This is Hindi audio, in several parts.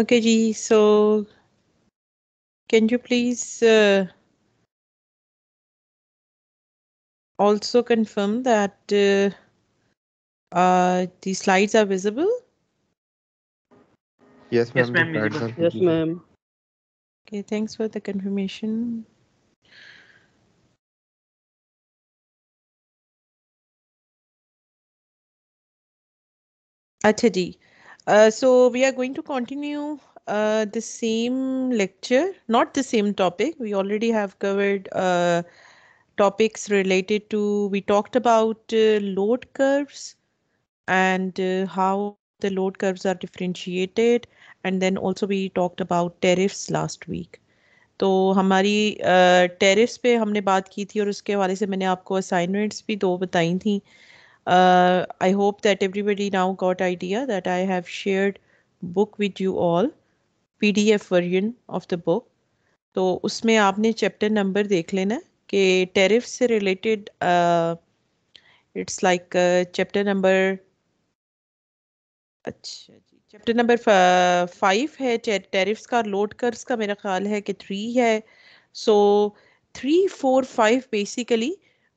Okay, Ji, so can you please uh, also confirm that uh, uh, the slides are visible? Yes, ma'am. Yes, ma'am. Yes, ma'am. Okay, thanks for the confirmation. अच्छा जी uh, so we are going to continue uh, the same lecture, not the same topic. We already have covered uh, topics related to, we talked about uh, load curves and uh, how the load curves are differentiated. And then also we talked about tariffs last week. तो हमारी टेरिफ्स पे हमने बात की थी और उसके हवाले से मैंने आपको असाइनमेंट्स भी दो बताई थी uh, Uh, I hope that everybody now got idea that I have shared book with you all PDF version of the book. तो उसमें आपने चैप्टर नंबर देख लेना कि टैरिफ से related it's like chapter number अच्छा जी चैप्टर नंबर फाइव है टेरिफ्स का लोड कर्स का मेरा ख्याल है कि थ्री है so three four five basically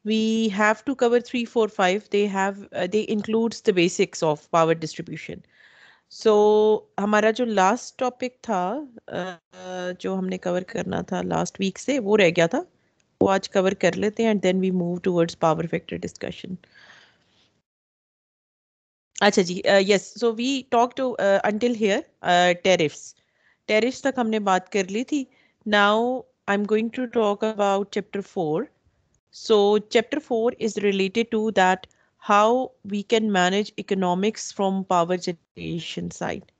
we have to cover three, four, five. They have uh, they includes the basics of power distribution. So so, हमारा जो लास्ट टॉपिक था uh, जो हमने कवर करना था लास्ट वीक से वो रह गया था वो आज कवर कर लेते हैं and then we move towards power factor discussion अच्छा जी yes so we to until here tariffs tariffs तक हमने बात कर ली थी now I am going to talk about chapter four So chapter four is related to that how we can manage economics from power generation side.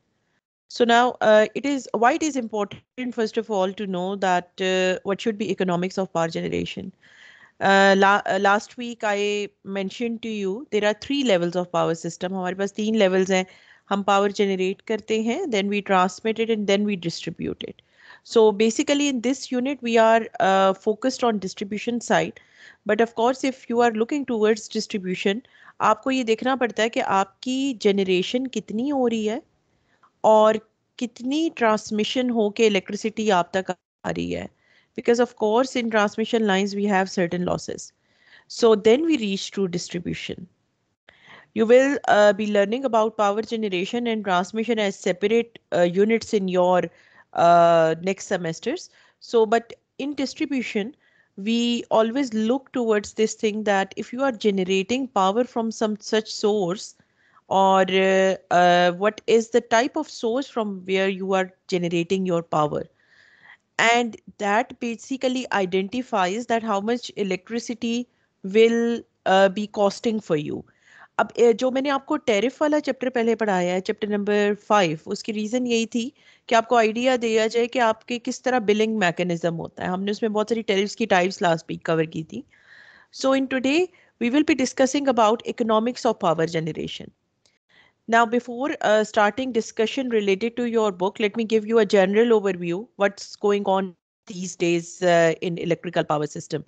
So now uh, it is why it is important first of all to know that uh, what should be economics of power generation. Uh, la uh, last week I mentioned to you there are three levels of power system. Our पास three levels We power generate करते then we transmit it and then we distribute it. So basically in this unit, we are uh, focused on distribution side. But of course, if you are looking towards distribution, आपको ये देखना पड़ता है कि आपकी generation कितनी हो रही है और कितनी transmission हो के electricity आप तक आ रही है because of course in transmission lines we have certain losses so then we reach to distribution you will uh, be learning about power generation and transmission as separate uh, units in your uh, next semesters. So, but in distribution, we always look towards this thing that if you are generating power from some such source, or uh, uh, what is the type of source from where you are generating your power and that basically identifies that how much electricity will uh, be costing for you अब जो मैंने आपको टैरिफ वाला चैप्टर पहले पढ़ाया है चैप्टर नंबर फाइव उसकी रीज़न यही थी कि आपको आइडिया दिया जाए कि आपके किस तरह बिलिंग मैकेनिज्म होता है हमने उसमें बहुत सारी टैरिफ्स की टाइप्स लास्ट वीक कवर की थी so in today we will be discussing about economics of power generation now before starting discussion related to your book let me give you a general overview overview going on on these days uh, in electrical power system.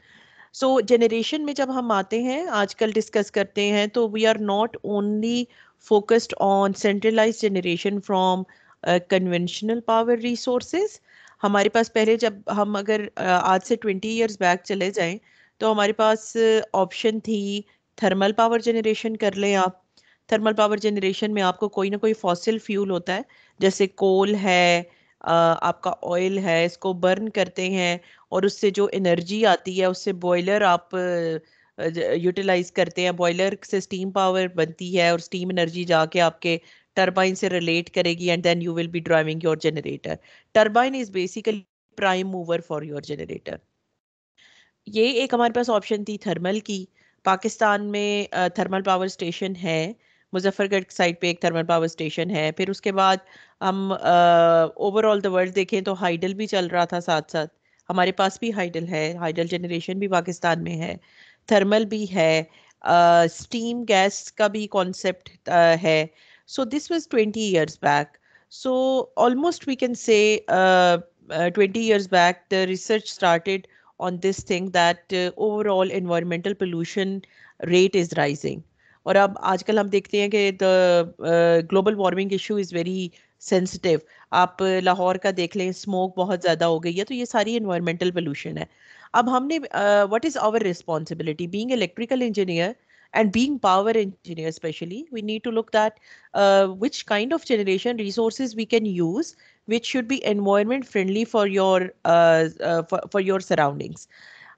So so, generation में जब हम आते हैं आजकल डिस्कस करते हैं तो we are not only focused on centralize generation from conventional power resources हमारे पास पहले जब हम अगर uh, आज से ट्वेंटी ईयर्स बैक चले जाएं तो हमारे पास ऑप्शन uh, थी थर्मल पावर जनरेशन कर लें आप थर्मल पावर जनरेशन में आपको कोई ना कोई फॉसिल फ्यूल होता है जैसे कोल है आपका ऑयल है इसको बर्न करते हैं और उससे जो एनर्जी आती है उससे बॉयलर आप यूटिलाइज करते हैं बॉयलर से स्टीम पावर बनती है और स्टीम एनर्जी जाके आपके टर्बाइन से रिलेट करेगी and then you will be driving your generator turbine is basically prime mover for your generator ये एक हमारे पास ऑप्शन थी थर्मल की पाकिस्तान में थर्मल पावर स्टेशन है मुजफ्फरगढ़ साइड पे एक थर्मल पावर स्टेशन है फिर उसके बाद हम ओवरऑल द वर्ल्ड देखें तो हाइडल भी चल रहा था साथ साथ हमारे पास भी हाइडल है हाइडल जनरेशन भी पाकिस्तान में है थर्मल भी है स्टीम uh, गैस का भी कॉन्सेप्ट uh, है so this was 20 years back so almost we can say 20 years back the research started on this thing that overall overall pollution rate is rising और अब आजकल हम देखते हैं कि the global warming issue is very sensitive आप लाहौर का देख लें स्मोक बहुत ज़्यादा हो गई है तो ये सारी इन्वायरमेंटल पोल्यूशन है अब हमने what is our responsibility being electrical engineer and being power engineer especially we need to look that uh, which kind of generation resources we can use which should be environment friendly for your uh, uh, for, for your surroundings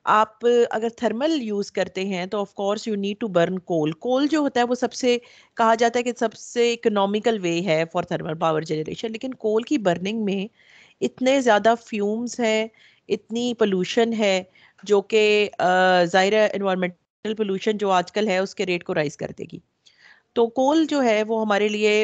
आप अगर थर्मल यूज़ करते हैं तो of course you need to burn coal coal जो होता है वो सबसे कहा जाता है कि सबसे इकोनॉमिकल वे है फॉर थर्मल पावर जनरेशन लेकिन कोल की बर्निंग में इतने ज़्यादा फ्यूम्स हैं इतनी पोल्यूशन है जो कि ज़ाहिर इन्वामेंटल पोल्यूशन जो आजकल है उसके रेट को राइज कर देगी तो कोल जो है वो हमारे लिए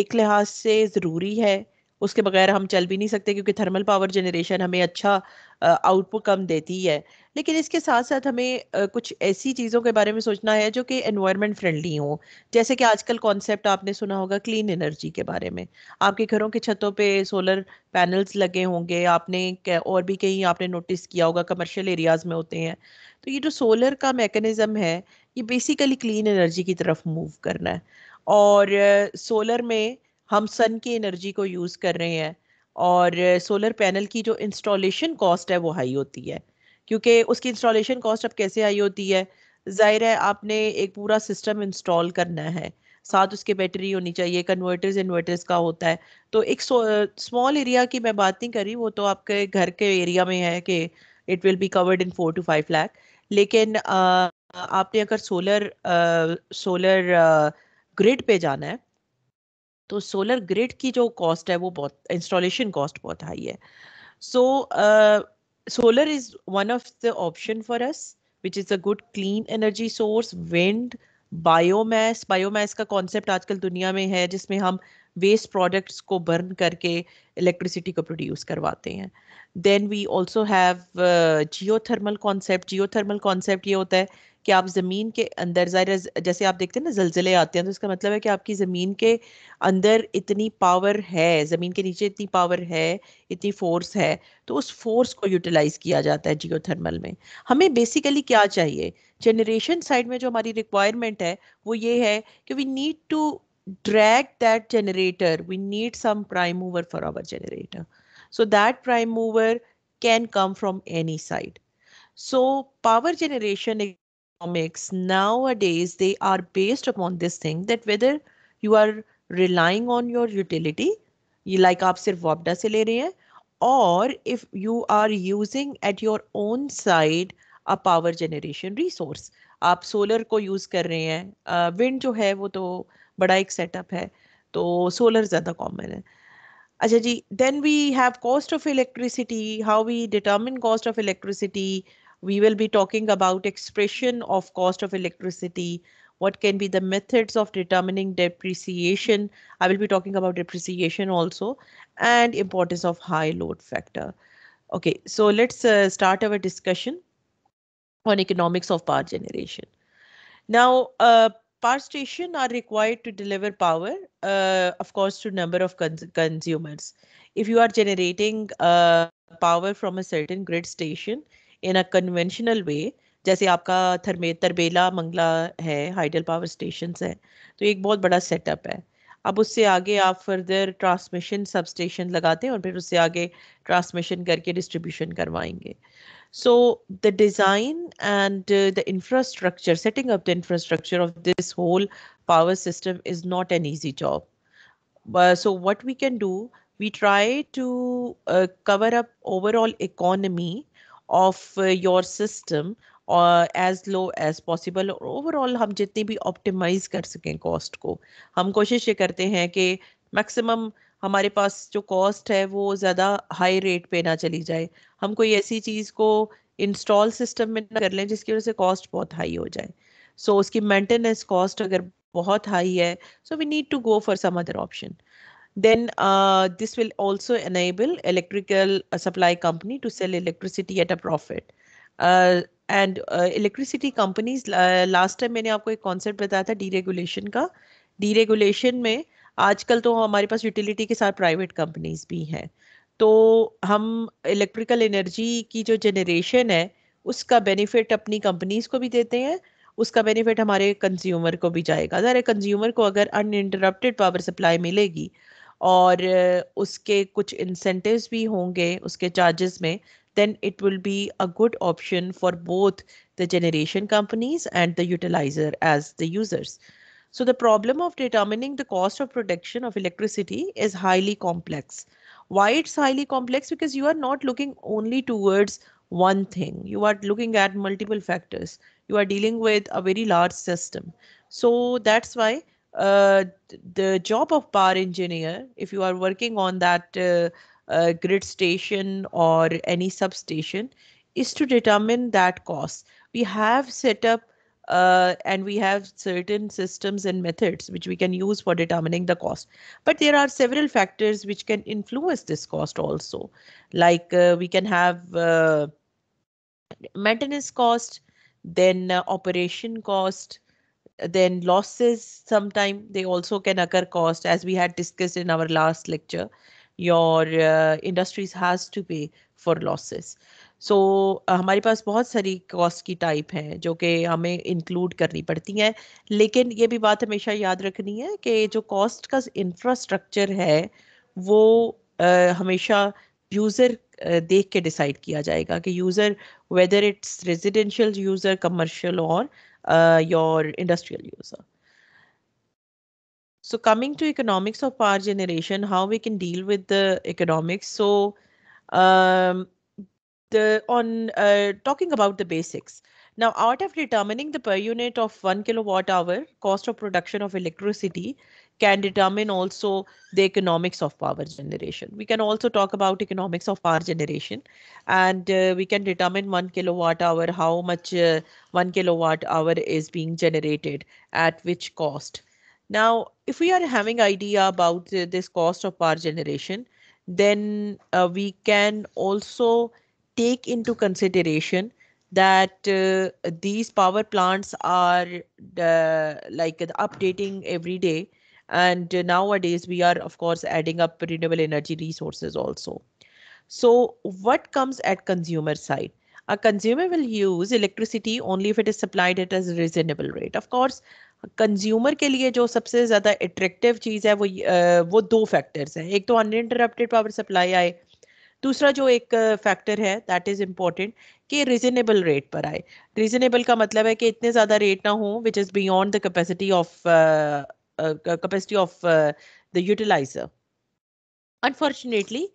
एक लिहाज से ज़रूरी है उसके बगैर हम चल भी नहीं सकते क्योंकि थर्मल पावर जनरेशन हमें अच्छा आउटपुट कम देती है लेकिन इसके साथ साथ हमें कुछ ऐसी चीज़ों के बारे में सोचना है जो कि एनवायरनमेंट फ्रेंडली हो जैसे कि आजकल कॉन्सेप्ट आपने सुना होगा क्लीन एनर्जी के बारे में आपके घरों के छतों पे सोलर पैनल्स लगे होंगे आपने और भी कहीं आपने नोटिस किया होगा कमर्शियल एरियाज़ में होते हैं तो ये जो सोलर का मेकनिज़म है ये बेसिकली क्लीन एनर्जी की तरफ मूव करना है और सोलर में हम सन की एनर्जी को यूज़ कर रहे हैं और सोलर पैनल की जो इंस्टॉलेशन कॉस्ट है वो हाई होती है क्योंकि उसकी इंस्टॉलेशन कॉस्ट अब कैसे हाई होती है ज़ाहिर है आपने एक पूरा सिस्टम इंस्टॉल करना है साथ उसके बैटरी होनी चाहिए कन्वर्टर्स इन्वर्टर्स का होता है तो एक स्मॉल एरिया की मैं बात नहीं कर रही वो तो आपके घर के एरिया में है कि it will be covered in four to five lakh लेकिन आ, आपने अगर सोलर आ, सोलर ग्रिड पे जाना है तो सोलर ग्रिड की जो कॉस्ट है वो बहुत इंस्टॉलेशन कॉस्ट बहुत हाई है so solar is one of the option for us which is a good clean energy source wind biomass biomass का कॉन्सेप्ट आजकल दुनिया में है जिसमें हम वेस्ट प्रोडक्ट्स को बर्न करके इलेक्ट्रिसिटी को प्रोड्यूस करवाते हैं then we also have geothermal concept geothermal concept ये होता है कि आप ज़मीन के अंदर ज़ाहिर जैसे आप देखते हैं ना जलजिले आते हैं तो इसका मतलब है कि आपकी ज़मीन के अंदर इतनी पावर है ज़मीन के नीचे इतनी पावर है इतनी फोर्स है तो उस फोर्स को यूटिलाइज़ किया जाता है जियो में हमें बेसिकली क्या चाहिए जनरेशन साइड में जो हमारी रिक्वायरमेंट है वो ये है कि we need to that generator we need some prime mover for our generator so that prime mover can come from any side so power generation एक economics nowadays they are based upon this thing that whether you are relying on your utility ये लाइक आप सिर्फ वॉपडा से ले रहे हैं और if you are using at your own side a power generation resource आप सोलर को यूज़ कर रहे हैं विंड uh, जो है वो तो बड़ा एक सेटअप है तो सोलर ज़्यादा कॉमन है अच्छा जी then we have cost of electricity how we determine cost of electricity We will be talking about expression of cost of electricity, what can be the methods of determining depreciation. I will be talking about depreciation also and importance of high load factor. OK, so let's uh, start our discussion on economics of power generation. Now, uh, power stations are required to deliver power, uh, of course, to number of cons consumers. If you are generating uh, power from a certain grid station, in a conventional way जैसे आपका थरमे तरबेला मंगला है हाइडल पावर स्टेशन है तो एक बहुत बड़ा सेटअप है अब उससे आगे आप फर्दर ट्रांसमिशन सब स्टेशन लगाते हैं और फिर उससे आगे ट्रांसमिशन करके डिस्ट्रीब्यूशन करवाएंगे so the design and the infrastructure setting up the infrastructure of this whole power system is not an easy job so what we can do we try to cover up overall economy of uh, your system uh, और एज लो एज पॉसिबल और ओवरऑल हम जितनी भी ऑप्टिमाइज कर सकें कॉस्ट को हम कोशिश ये करते हैं कि मैक्सिमम हमारे पास जो कॉस्ट है वो ज़्यादा हाई रेट पे ना चली जाए हम कोई ऐसी चीज़ को इंस्टॉल सिस्टम में कर लें जिसकी वजह से कॉस्ट बहुत हाई हो जाए सो so, उसकी मेंटेनेंस कॉस्ट अगर बहुत हाई है so we need to go for some other option then uh, this will also enable electrical uh, supply company to sell electricity at a profit. And electricity companies last time मैंने आपको एक कॉन्सेप्ट बताया था डीरेगुलेशन का डीरेगुलेशन में आजकल तो हमारे पास यूटिलिटी के साथ प्राइवेट कंपनीज भी हैं तो हम इलेक्ट्रिकल एनर्जी की जो जनरेशन है उसका बेनिफिट अपनी कंपनीज को भी देते हैं उसका बेनिफिट हमारे कंज्यूमर को भी जाएगा ज़ाहिर कंज्यूमर को अगर अनइंटरप्टेड पावर सप्लाई मिलेगी और उसके कुछ इंसेंटिव्स भी होंगे उसके चार्जेस में then it will be a good option for both the generation companies and the utilizer as the users. So the problem of determining the cost of production of electricity is highly complex. Why it's highly complex? Because you are not looking only towards one thing. You are looking at multiple factors. You are dealing with a very large system. So that's why uh, the job of power engineer, if you are working on that uh, uh, grid station or any substation, is to determine that cost. We have set up uh, and we have certain systems and methods which we can use for determining the cost. But there are several factors which can influence this cost also. Like uh, we can have uh, maintenance cost, then operation cost, then losses sometime they also can occur cost as we had discussed in our last lecture your uh, industries has to pay for losses so so, uh, हमारे पास बहुत सारी कॉस्ट की टाइप हैं जो कि हमें इंक्लूड करनी पड़ती हैं लेकिन ये भी बात हमेशा याद रखनी है कि जो कॉस्ट का इंफ्रास्ट्रक्चर है वो uh, हमेशा यूज़र uh, देख के डिसाइड किया जाएगा कि user whether it's residential user commercial और uh, your industrial user. So coming to economics of power generation, how we can deal with the economics. So um, the on uh, talking about the basics. Now, out of determining the per unit of one kilowatt hour cost of production of electricity, can determine also the economics of power generation. We can also talk about economics of power generation and uh, we can determine one kilowatt hour, how much uh, one kilowatt hour is being generated at which cost. Now, if we are having idea about uh, this cost of power generation, then uh, we can also take into consideration that uh, these power plants are uh, like updating every day And nowadays, we are, of course, adding up renewable energy resources also. So what comes at consumer side? A consumer will use electricity only if it is supplied at a reasonable rate. Of course, consumer के लिए जो सबसे ज़्यादा एट्रेक्टिव चीज़ है वो वो दो फैक्टर्स हैं एक तो अनइंटरप्टेड पावर सप्लाई आए दूसरा जो एक फैक्टर है दैट इज़ इम्पॉर्टेंट कि रिजनेबल रेट पर आए रिजनेबल का मतलब है कि इतने ज़्यादा रेट ना हो which is beyond the capacity of capacity of the utilizer. Unfortunately.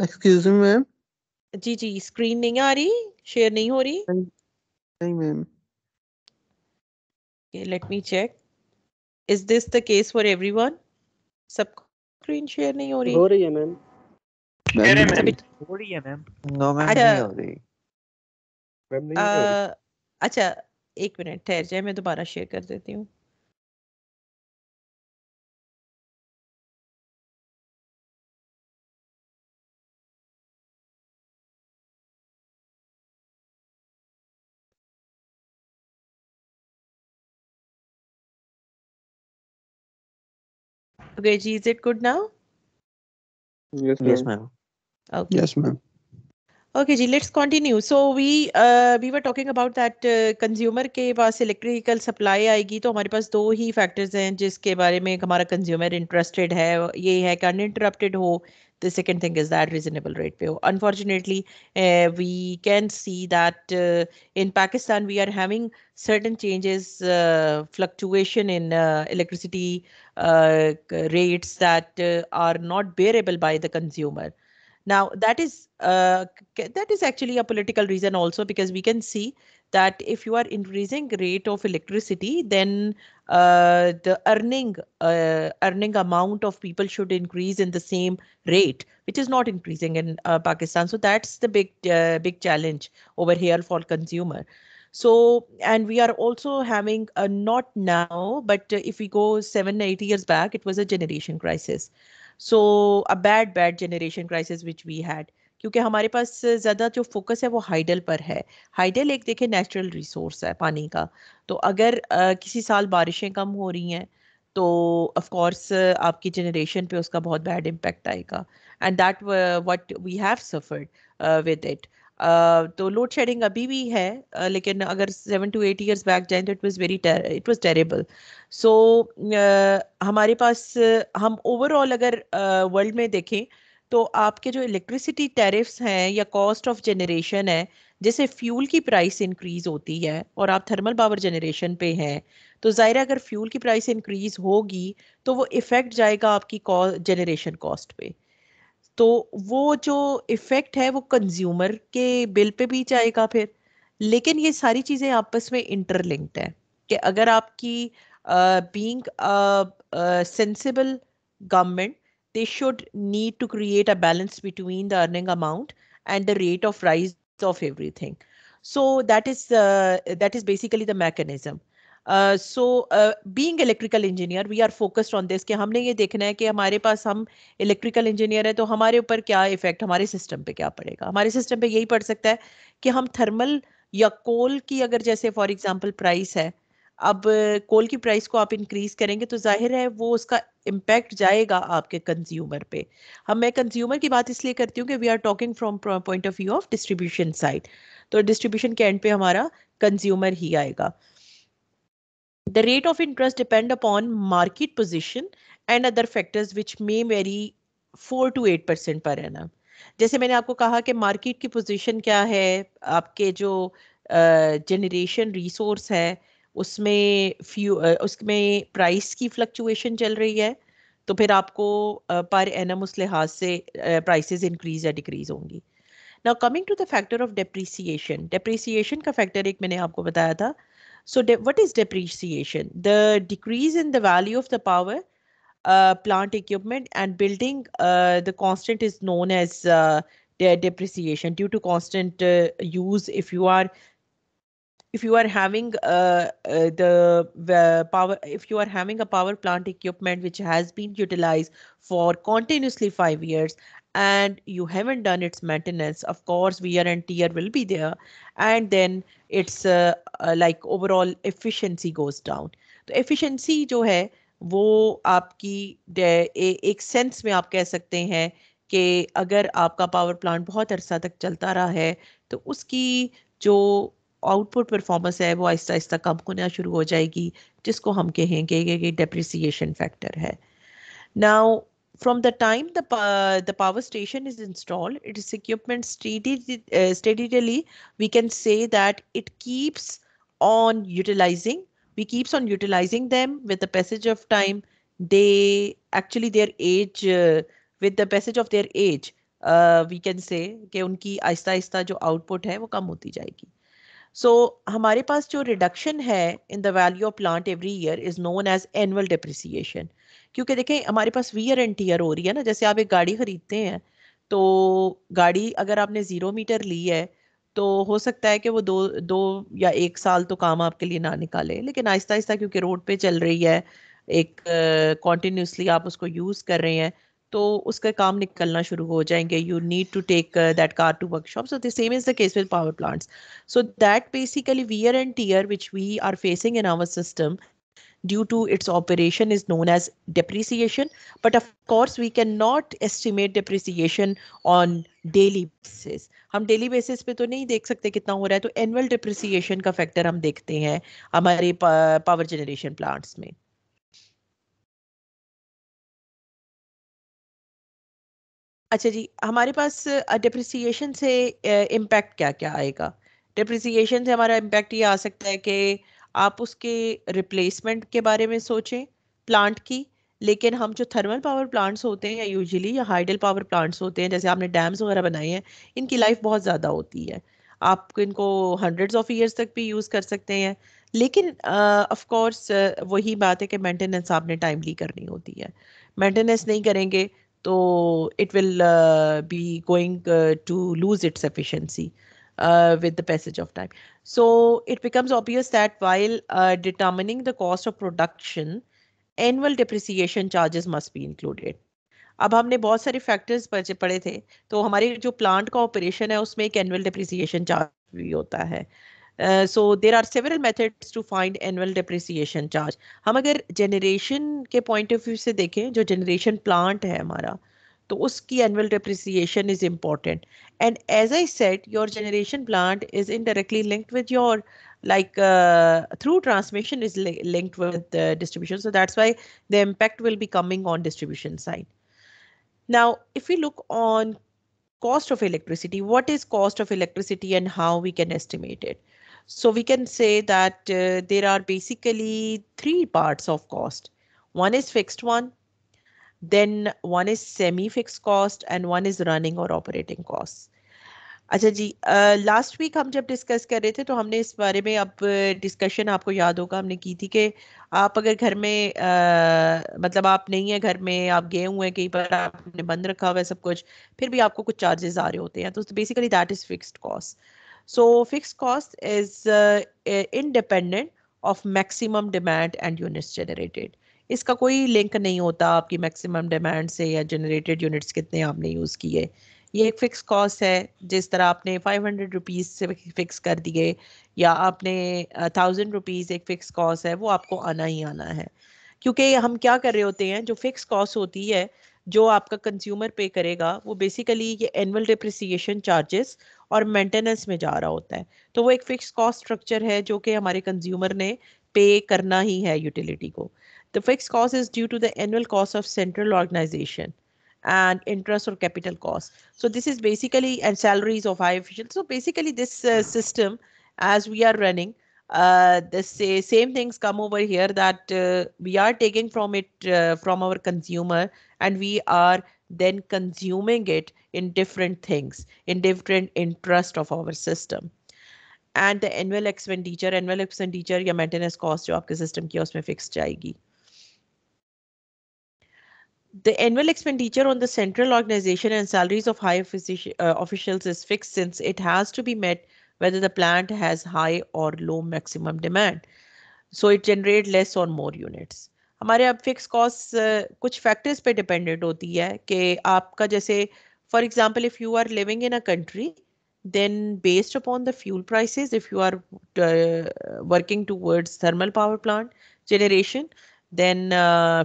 Excuse me, ma'am. जी जी स्क्रीन नहीं आ रही शेयर नहीं हो रही नहीं ma'am let me check is this the case for everyone सब स्क्रीन शेयर नहीं हो रही हो रही है मैम हो रही है मैम नो मैम नहीं हो रही मैम नहीं हो रही अच्छा एक मिनट ठहर जाए मैं दोबारा शेयर कर देती हूँ Okay, G, is it good now? Yes, ma'am. Yes, ma'am. Okay. Yes, ma'am. Okay, G, let's continue. So we uh, we were talking about that uh, consumer के पास electrical supply आएगी तो हमारे पास दो ही factors हैं जिसके बारे में हमारा consumer interested है ये है कि uninterrupted हो The second thing is that reasonable rate pay. Unfortunately, uh, we can see that uh, in Pakistan we are having certain changes, uh, fluctuation in electricity rates that are not bearable by the consumer. Now that is uh, that is actually a political reason also because we can see that if you are increasing rate of electricity, then uh, the earning uh, earning amount of people should increase in the same rate, which is not increasing in uh, Pakistan. So that's the big uh, big challenge over here for consumer. So, and we are also having a not now, but if we go seven, eight years back, it was a generation crisis. So a bad bad generation crisis which we had क्योंकि हमारे पास ज़्यादा जो फोकस है वो हाइडल पर है हाइडल एक देखे नेचुरल रिसोर्स है पानी का तो अगर आ, किसी साल बारिशें कम हो रही हैं तो ऑफकोर्स आपकी जनरेशन पे उसका बहुत बैड इम्पेक्ट आएगा and that what we have suffered with it तो लोड शेडिंग अभी भी है लेकिन अगर seven to eight years back जाए तो it was very it was terrible सो हमारे पास हम ओवरऑल अगर वर्ल्ड में देखें तो आपके जो इलेक्ट्रिसिटी टैरिफ्स हैं या कॉस्ट ऑफ जनरेशन है जैसे फ्यूल की प्राइस इंक्रीज होती है और आप थर्मल पावर जनरेशन पे हैं तो ज़ाहिर अगर फ्यूल की प्राइस इंक्रीज होगी तो वो इफ़ेक्ट जाएगा आपकी जनरेशन कॉस्ट पे तो वो जो इफेक्ट है वो कंज्यूमर के बिल पे भी जाएगा फिर लेकिन ये सारी चीज़ें आपस में इंटरलिंक्ड है कि अगर आपकी being sensible government they should need to create a balance between the earning amount and the rate of rise of everything so that is that is basically the mechanism so being electrical engineer we are focused on this कि हमने ये देखना है कि हमारे पास हम इलेक्ट्रिकल इंजीनियर है तो हमारे ऊपर क्या इफेक्ट हमारे सिस्टम पे क्या पड़ेगा हमारे सिस्टम पे यही पड़ सकता है कि हम थर्मल या कोल की अगर जैसे फॉर एग्जाम्पल प्राइस है अब कोल की प्राइस को आप इंक्रीज करेंगे तो जाहिर है वो उसका इम्पैक्ट जाएगा आपके कंज्यूमर पे हम मैं कंज्यूमर की बात इसलिए करती हूँ कि we are talking from point of view of distribution side तो डिस्ट्रीब्यूशन के एंड पे हमारा कंज्यूमर ही आएगा The rate of interest depend upon market position and other factors which may vary 4 to 8 पर per annum. जैसे मैंने आपको कहा कि मार्केट की पोजीशन क्या है आपके जो जनरेशन uh, रिसोर्स है उसमें फ्यू uh, उसमें प्राइस की फ्लक्चुएशन चल रही है तो फिर आपको पर एन एम उस लिहाज से प्राइसेस इंक्रीज या डिक्रीज होंगी now coming to the factor of depreciation depreciation का फैक्टर एक मैंने आपको बताया था So de- what is depreciation? The decrease in the value of the power, uh, plant equipment and building, uh, the constant is known as uh, de- depreciation due to constant uh, use. If you are if you are having uh, uh, the power, if you are having a power plant equipment which has been utilized for continuously five years and you haven't done its maintenance of course wear and tear will be there and then it's uh, uh, like overall efficiency goes down तो efficiency jo hai wo aapki ek sense mein aap keh sakte hain हैं agar aapka power plant bahut arsa tak chalta raha hai to uski jo output performance है वो आहिस्ता आहिस्ता कम होना शुरू हो जाएगी जिसको हम कहेंगे कि डेप्रिसिएशन फैक्टर है now From the time the, uh, the power station is installed, it is equipment steadily, uh, steadily, we can say that it keeps on utilizing. We keeps on utilizing them with the passage of time. They actually their age, uh, with the passage of their age, uh, We can say कि उनकी आहिस्ता आहिस्ता जो आउटपुट है वो कम होती जाएगी so, हमारे पास जो रिडक्शन है the value of plant every year is known as annual depreciation depreciation क्योंकि देखें हमारे पास वियर एंड टीयर हो रही है ना जैसे आप एक गाड़ी खरीदते हैं तो गाड़ी अगर आपने ज़ीरो मीटर ली है तो हो सकता है कि वो दो दो या एक साल तो काम आपके लिए ना निकाले लेकिन आहिस्ता आहिस्ता क्योंकि रोड पे चल रही है एक कॉन्टीन्यूसली uh, आप उसको यूज़ कर रहे हैं तो उसका काम निकलना शुरू हो जाएंगे you need to take that car to workshop so the same is the case with power plants so that basically wear and tear which we are facing in our system due to its operation is known as depreciation but of course we cannot estimate depreciation on daily basis हम डेली बेसिस पे तो नहीं देख सकते कितना हो रहा है तो एनुअल डिप्रिसिएशन का फैक्टर हम देखते हैं हमारे पावर जनरेशन प्लांट्स में अच्छा जी हमारे पास डिप्रिसिएशन से इम्पैक्ट क्या क्या आएगा डिप्रिसिएशन से हमारा इम्पैक्ट ये आ सकता है कि आप उसके रिप्लेसमेंट के बारे में सोचें प्लांट की लेकिन हम जो थर्मल पावर प्लांट्स होते हैं या यूजुअली या हाइडल पावर प्लांट्स होते हैं जैसे आपने डैम्स वगैरह बनाए हैं इनकी लाइफ बहुत ज़्यादा होती है आप इनको हंड्रेड्स ऑफ ईयर्स तक भी यूज़ कर सकते हैं लेकिन ऑफ uh, कोर्स uh, वही बात है कि मेंटेनेंस आपने टाइमली करनी होती है मेंटेनेंस नहीं करेंगे तो it will be going to lose its efficiency uh, with the passage of time. So it becomes obvious that while uh, determining the cost of production, annual depreciation charges must be included. अब हमने बहुत सारे फैक्टर्स पढ़े थे तो हमारे जो प्लांट का ऑपरेशन है उसमें एक एनुअल डिप्रिसिएशन चार्ज भी होता है so there are several methods to find annual depreciation charge हम अगर जनरेशन के पॉइंट ऑफ व्यू से देखें जो जनरेशन प्लांट है हमारा तो उसकी annual depreciation is important, and as I said, your generation plant is indirectly linked with your, like uh, through transmission is linked with the distribution. So that's why the impact will be coming on distribution side. Now, if we look on cost of electricity, what is cost of electricity and how we can estimate it? So we can say that uh, there are basically three parts of cost. One is fixed one, then one is semi-fixed cost and one is running or operating costs. अच्छा जी लास्ट uh, वीक हम जब डिस्कस कर रहे थे तो हमने इस बारे में अब डिस्कशन आपको याद होगा हमने की थी कि आप अगर घर में uh, मतलब आप नहीं है घर में आप गए हुए हैं कहीं पर आपने बंद रखा हुआ है सब कुछ फिर भी आपको कुछ चार्जेस आ रहे होते हैं तो basically that is fixed cost so fix cost is independent of maximum demand and units generated इसका कोई लिंक नहीं होता आपकी मैक्सिमम डिमांड से या जनरेटेड यूनिट्स कितने आपने यूज़ किए ये एक फ़िक्स कॉस्ट है जिस तरह आपने फाइव हंड्रेड रुपीज़ से फ़िक्स कर दिए या आपने थाउजेंड रुपीज़ एक फ़िक्स कॉस्ट है वो आपको आना ही आना है क्योंकि हम क्या कर रहे होते हैं जो फ़िक्स कॉस्ट होती है जो आपका कंज्यूमर पे करेगा वो बेसिकली ये एनअल डिप्रिसिएशन चार्जेस और मेंटेनेंस में जा रहा होता है तो वो एक फ़िक्स कॉस्ट स्ट्रक्चर है जो कि हमारे कंज्यूमर ने पे करना ही है यूटिलिटी को The fixed cost is due to the annual cost of central organization and interest or capital cost. So this is basically and salaries of high officials. So basically this uh, system as we are running, uh, the say, same things come over here that uh, we are taking from it uh, from our consumer and we are then consuming it in different things in different interest of our system and the annual expenditure annual expenditure या maintenance cost, जो आपके सिस्टम की है उसमें the annual expenditure on the central organization and salaries of high offici uh, officials is fixed since it has to be met whether the plant has high or low maximum demand. So it generates less or more units. हमारे अब फिक्स कॉस्ट uh, कुछ फैक्टर्स पे डिपेंडेंट होती है कि आपका जैसे for example if you are living in a country then based upon the fuel prices if you are uh, working towards thermal power plant generation then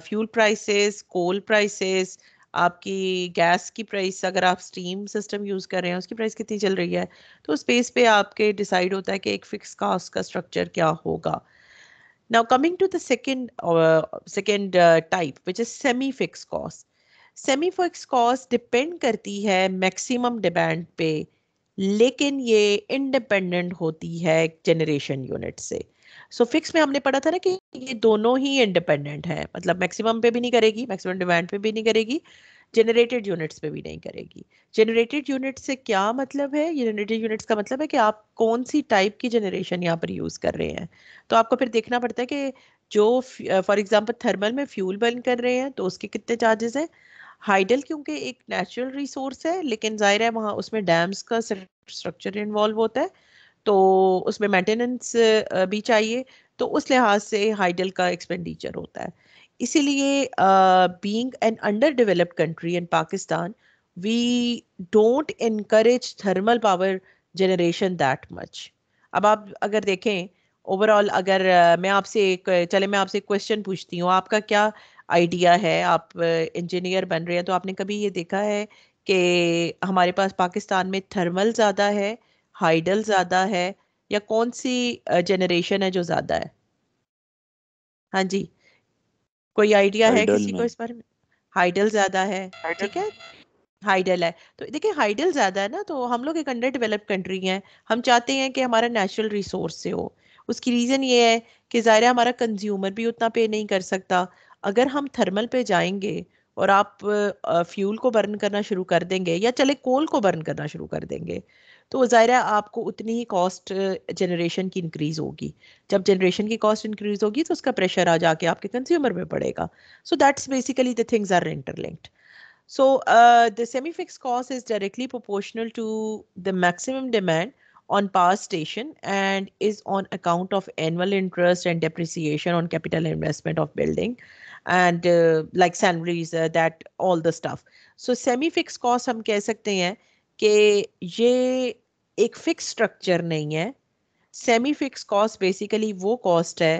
fuel prices coal prices आपकी गैस की प्राइस अगर आप स्टीम सिस्टम यूज़ कर रहे हैं उसकी प्राइस कितनी चल रही है तो उस बेस पे आपके डिसाइड होता है कि एक फिक्स कास्ट का स्ट्रक्चर क्या होगा now coming to the second second type which is semi fix cost semi fix cost depend करती है मैक्सिमम डिमांड पे लेकिन ये इंडिपेंडेंट होती है जनरेशन यूनिट से सो so, फिक्स में हमने पढ़ा था ना कि ये दोनों ही इंडिपेंडेंट है मतलब मैक्सिमम पे भी नहीं करेगी मैक्सिमम डिमांड पे भी नहीं करेगी जनरेटेड यूनिट्स पे भी नहीं करेगी जनरेटेड यूनिट से क्या मतलब है जनरेटेड यूनिट्स का मतलब है कि आप कौन सी टाइप की जनरेशन यहाँ पर यूज़ कर रहे हैं तो आपको फिर देखना पड़ता है कि जो फॉर एग्जाम्पल थर्मल में फ्यूल बर्न कर रहे हैं तो उसके कितने चार्जेस हैं हाइडल क्योंकि एक नेचुरल रिसोर्स है लेकिन जाहिर है वहाँ उसमें डैम्स का स्ट्रक्चर इन्वॉल्व होता है तो उसमें मेंटेनेंस भी चाहिए तो उस लिहाज से हाइडल का एक्सपेंडिचर होता है इसीलिए being an under developed country in Pakistan we don't increase thermal power generation that much अब आप अगर देखें ओवरऑल अगर मैं आपसे एक चले मैं आपसे क्वेश्चन पूछती हूँ आपका क्या आइडिया है आप इंजीनियर बन रहे हैं तो आपने कभी ये देखा है कि हमारे पास पाकिस्तान में थर्मल ज़्यादा है हाइडल ज़्यादा है या कौन सी जनरेशन है जो ज़्यादा है हाँ जी कोई आइडिया है किसी को इस बारे में हाइडल ज़्यादा है ठीक है हाइडल है तो देखिए हाइडल ज़्यादा है ना तो हम लोग एक अंडर डेवलप्ड कंट्री हैं हम चाहते हैं कि हमारा नेचुरल रिसोर्स से हो उसकी रीज़न ये है कि ज़ाहिर हमारा कंज्यूमर भी उतना पे नहीं कर सकता अगर हम थर्मल पे जाएंगे और आप फ्यूल को बर्न करना शुरू कर देंगे या चले कोल को बर्न करना शुरू कर देंगे तो वो ज़ाहिर है आपको उतनी ही कॉस्ट जनरेशन की इंक्रीज़ होगी जब जनरेशन की कॉस्ट इंक्रीज होगी तो उसका प्रेशर आ जाके आपके कंज्यूमर में पड़ेगा so that's basically the things are interlinked so the semi fix cost is directly proportional to the maximum demand on power station and is on account of annual interest and depreciation on capital investment of building and like salaries that all the staff so semi fix cost हम कह सकते हैं कि ये एक फिक्स स्ट्रक्चर नहीं है सेमी फिक्स कॉस्ट बेसिकली वो कॉस्ट है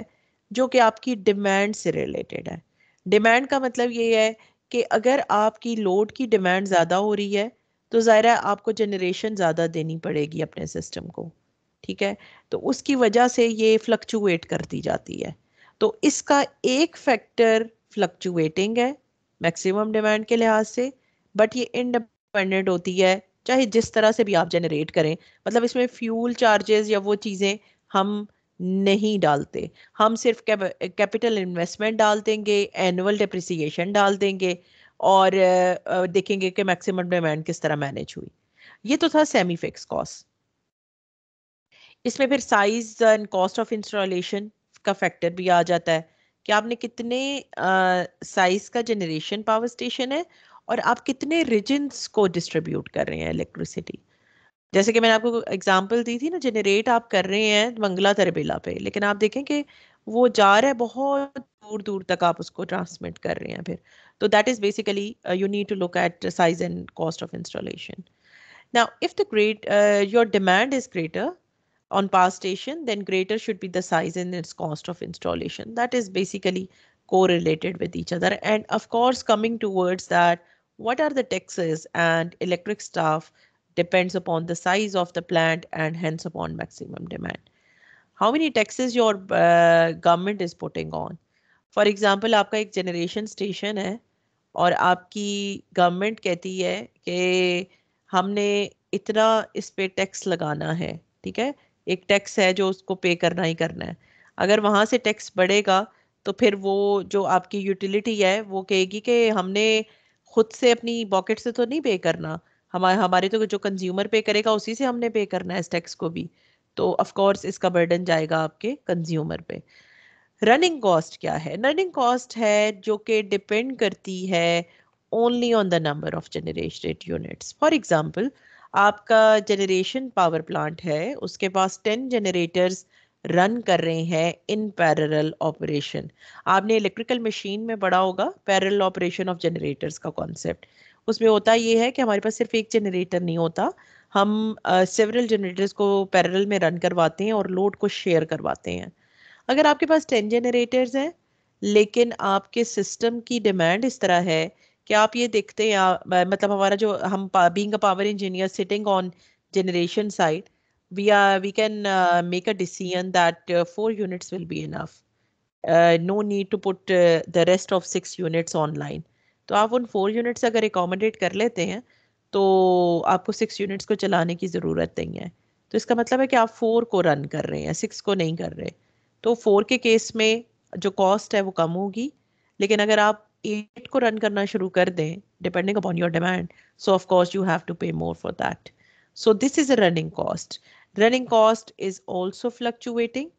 जो कि आपकी डिमांड से रिलेटेड है डिमांड का मतलब ये है कि अगर आपकी लोड की डिमांड ज़्यादा हो रही है तो ज़ाहिर है आपको जनरेशन ज़्यादा देनी पड़ेगी अपने सिस्टम को ठीक है तो उसकी वजह से ये फ्लक्चुएट करती जाती है तो इसका एक फैक्टर फ्लक्चुएटिंग है मैक्सिमम डिमांड के लिहाज से बट ये इंडिपेंडेंट होती है चाहे जिस तरह से भी आप जनरेट करें मतलब इसमें फ्यूल चार्जेस या वो चीज़ें हम नहीं डालते हम सिर्फ कैपिटल इन्वेस्टमेंट डाल देंगे एनुअल डिप्रिसिएशन डाल देंगे और देखेंगे कि मैक्सिमम डिमांड किस तरह मैनेज हुई ये तो था सेमी फिक्स कॉस्ट इसमें फिर size and cost of installation का फैक्टर भी आ जाता है कि आपने कितने साइज का जनरेशन पावर स्टेशन है और आप कितने रिजन्स को डिस्ट्रीब्यूट कर रहे हैं इलेक्ट्रिसिटी जैसे कि मैंने आपको एग्जाम्पल दी थी ना जनरेट आप कर रहे हैं मंगला तरबेला पे लेकिन आप देखें कि वो जा रहा है बहुत दूर दूर तक आप उसको ट्रांसमिट कर रहे हैं फिर तो that is basically you need to look at size and cost of installation now if the great your demand is greater on pass station then greater should be the size and its cost of installation that is basically correlated with each other and of course coming towards that what are the taxes and electric staff depends upon the size of the plant and hence upon maximum demand. How many taxes your uh, government is putting on? for example aapka ek generation station hai aur aapki government kehti hai कि humne itna is pe tax lagana hai theek hai ek tax hai jo usko pay karna hi karna hai agar wahan se tax badhega to phir wo jo aapki utility hai wo kahegi कि humne खुद से अपनी पॉकेट से तो नहीं पे करना हमारे हमारे तो जो कंज्यूमर पे करेगा उसी से हमने पे करना है इस टैक्स को भी तो ऑफ कोर्स इसका बर्डन जाएगा आपके कंज्यूमर पे रनिंग कॉस्ट क्या है रनिंग कॉस्ट है जो कि डिपेंड करती है only on the number of generated units for example आपका जनरेशन पावर प्लांट है उसके पास टेन जनरेटर्स रन कर रहे हैं इन पैरल ऑपरेशन आपने इलेक्ट्रिकल मशीन में पढ़ा होगा पैरल ऑपरेशन ऑफ जनरेटर्स का कॉन्सेप्ट उसमें होता ये है कि हमारे पास सिर्फ एक जनरेटर नहीं होता हम सेवरल uh, जनरेटर्स को पैरल में रन करवाते हैं और लोड को शेयर करवाते हैं अगर आपके पास टेन जनरेटर्स हैं लेकिन आपके सिस्टम की डिमांड इस तरह है कि आप ये देखते हैं मतलब हमारा जो हम being power engineer sitting on generation side we are we can uh, make a decision that uh, four units will be enough uh, no need to put uh, the rest of six units online तो आप उन फोर यूनिट्स अगर एकोमोडेट कर लेते हैं तो आपको सिक्स यूनिट्स को चलाने की ज़रूरत नहीं है तो इसका मतलब है कि आप फोर को रन कर रहे हैं सिक्स को नहीं कर रहे तो फोर के केस में जो कॉस्ट है वो कम होगी लेकिन अगर आप एट को रन करना शुरू कर दें depending upon your demand so of course you have to pay more for that So this is a running cost. Running cost is also fluctuating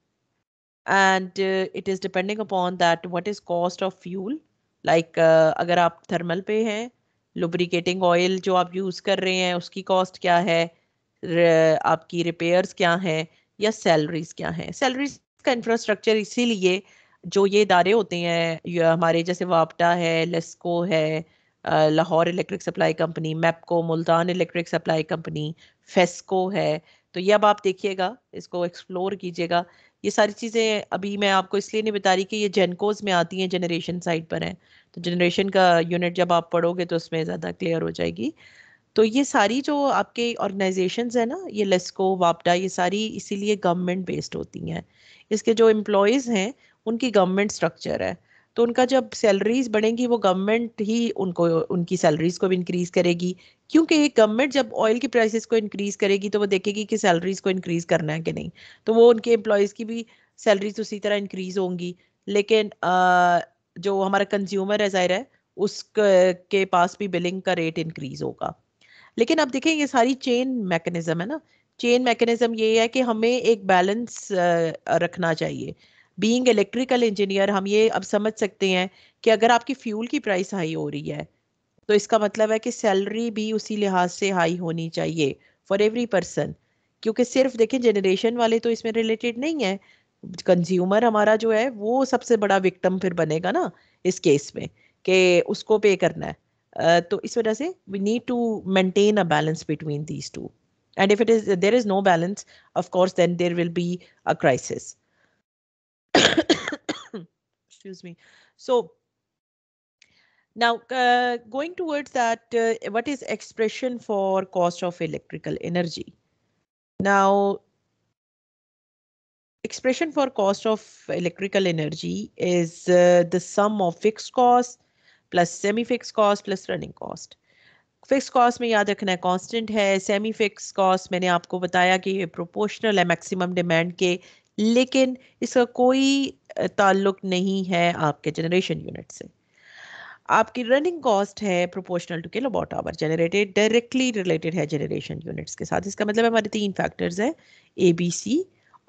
and uh, it is depending upon that what is cost of fuel. Like uh, अगर आप थर्मल पे हैं लुब्रिकेटिंग ऑयल जो आप यूज़ कर रहे हैं उसकी कॉस्ट क्या है आपकी रिपेयर्स क्या हैं या सैलरीज क्या हैं सैलरीज का इंफ्रास्ट्रक्चर इसीलिए जो ये इदारे होते हैं हमारे जैसे वापटा है लेस्को है Lahore electric supply company MEPCO Multan electric supply company FESCO है तो ये अब आप देखिएगा इसको एक्सप्लोर कीजिएगा ये सारी चीज़ें अभी मैं आपको इसलिए नहीं बता रही कि ये जेनकोज में आती हैं जनरेशन साइड पर हैं तो जनरेशन का यूनिट जब आप पढ़ोगे तो उसमें ज़्यादा क्लियर हो जाएगी तो ये सारी जो आपके ऑर्गेनाइजेशन है ना ये लेस्को वापडा ये सारी इसीलिए गवर्नमेंट बेस्ड होती हैं इसके जो एम्प्लॉयज़ हैं उनकी गवर्नमेंट स्ट्रक्चर है तो उनका जब सैलरीज बढ़ेंगी वो गवर्नमेंट ही उनको उनकी सैलरीज को भी इंक्रीज करेगी क्योंकि गवर्नमेंट जब ऑयल की प्राइसेस को इंक्रीज करेगी तो वो देखेगी कि सैलरीज को इंक्रीज करना है कि नहीं तो वो उनके एम्प्लॉयज़ की भी सैलरीज उसी तरह इंक्रीज होंगी लेकिन आ, जो हमारा कंज्यूमर है ज़ाहिर है उसके पास भी बिलिंग का रेट इंक्रीज होगा लेकिन आप देखें ये सारी चेन मैकेनिज्म है ना चेन मैकेनिज्म ये है कि हमें एक बैलेंस रखना चाहिए बीइंग इलेक्ट्रिकल इंजीनियर हम ये अब समझ सकते हैं कि अगर आपकी फ्यूल की प्राइस हाई हो रही है तो इसका मतलब है कि सैलरी भी उसी लिहाज से हाई होनी चाहिए फॉर एवरी पर्सन क्योंकि सिर्फ देखें जनरेशन वाले तो इसमें रिलेटेड नहीं है कंज्यूमर हमारा जो है वो सबसे बड़ा विक्टम फिर बनेगा ना इस केस में कि उसको पे करना है तो इस वजह से we need to maintain a balance between these two and if it is there is no balance of course then there will be a crisis excuse me. So now uh, going towards that, uh, what is expression for cost of electrical energy? Now, expression for cost of electrical energy is uh, the sum of fixed cost plus semi-fixed cost plus running cost. Fixed cost में याद रखना constant hai. Semi-fixed cost, cost मैंने आपको बताया कि ये प्रोपोर्शनल है मैक्सिमम डिमांड लेकिन इसका कोई ताल्लुक नहीं है आपके जनरेशन यूनिट से आपकी रनिंग कॉस्ट है proportional to watt hour generated directly related है जनरेशन यूनिट्स के साथ इसका मतलब हमारे तीन फैक्टर्स हैं ए बी सी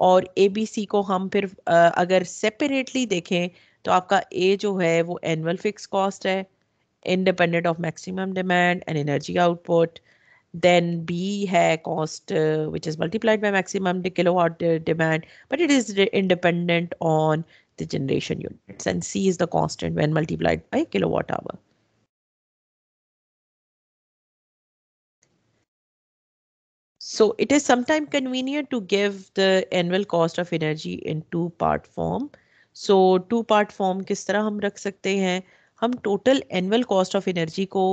और ए बी सी को हम फिर अगर सेपरेटली देखें तो आपका ए जो है वो एनुअल फिक्स कॉस्ट है independent of maximum demand and energy output then b hai cost uh, which is multiplied by maximum the kilowatt de uh, demand but it is uh, independent on the generation units and c is the constant when multiplied by kilowatt hour so it is sometimes convenient to give the annual cost of energy in two part form so two part form किस तरह हम रख सकते हैं हम total annual cost of energy को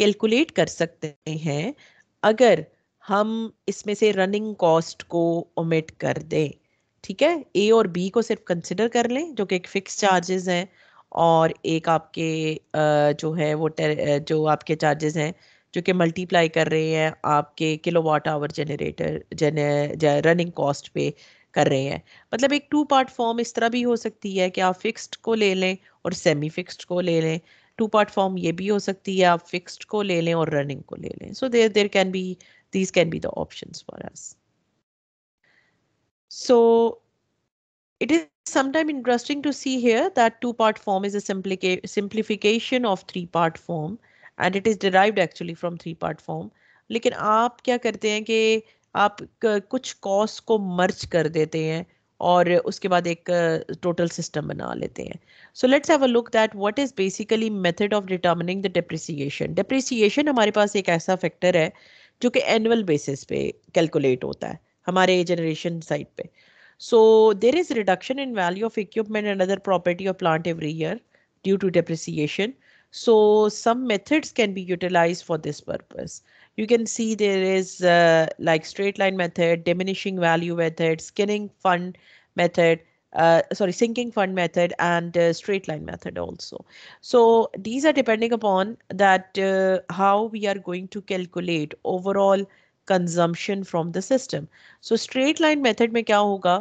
कैलकुलेट कर सकते हैं अगर हम इसमें से रनिंग कॉस्ट को ओमिट कर दें ठीक है ए और बी को सिर्फ कंसिडर कर लें जो कि एक फिक्स चार्जेस हैं और एक आपके जो है वो जो आपके चार्जेस हैं जो कि मल्टीप्लाई कर रहे हैं आपके किलोवाट आवर जनरेटर जन रनिंग कॉस्ट पे कर रहे हैं मतलब एक टू पार्ट फॉर्म इस तरह भी हो सकती है कि आप फिक्स्ड को ले लें और सेमी फिक्स्ड को ले लें टू पार्ट फॉर्म ये भी हो सकती है आप फिक्स्ड को ले लें और रनिंग को ले लें so there there can be these can be the option for us so it is sometime interesting to see here that two part form is amplification of three part form and it is derive actually from three part form लेकिन आप क्या करते हैं कि आप कुछ कॉस्ट को मर्च कर देते हैं और उसके बाद एक टोटल सिस्टम बना लेते हैं so let's have a look that what is basically method of determining the depreciation depreciation हमारे पास एक ऐसा फैक्टर है जो कि एनुअल बेसिस पे कैलकुलेट होता है हमारे जनरेशन साइड पे so there is reduction in value of equipment and other property of plant every year due to depreciation so some methods can be utilize for this purpose you can see there is uh, like straight line method, diminishing value method, skinning fund method, uh, sorry, sinking fund method and uh, straight line method also. So these are depending upon that uh, how we are going to calculate overall consumption from the system. So straight line method में क्या होगा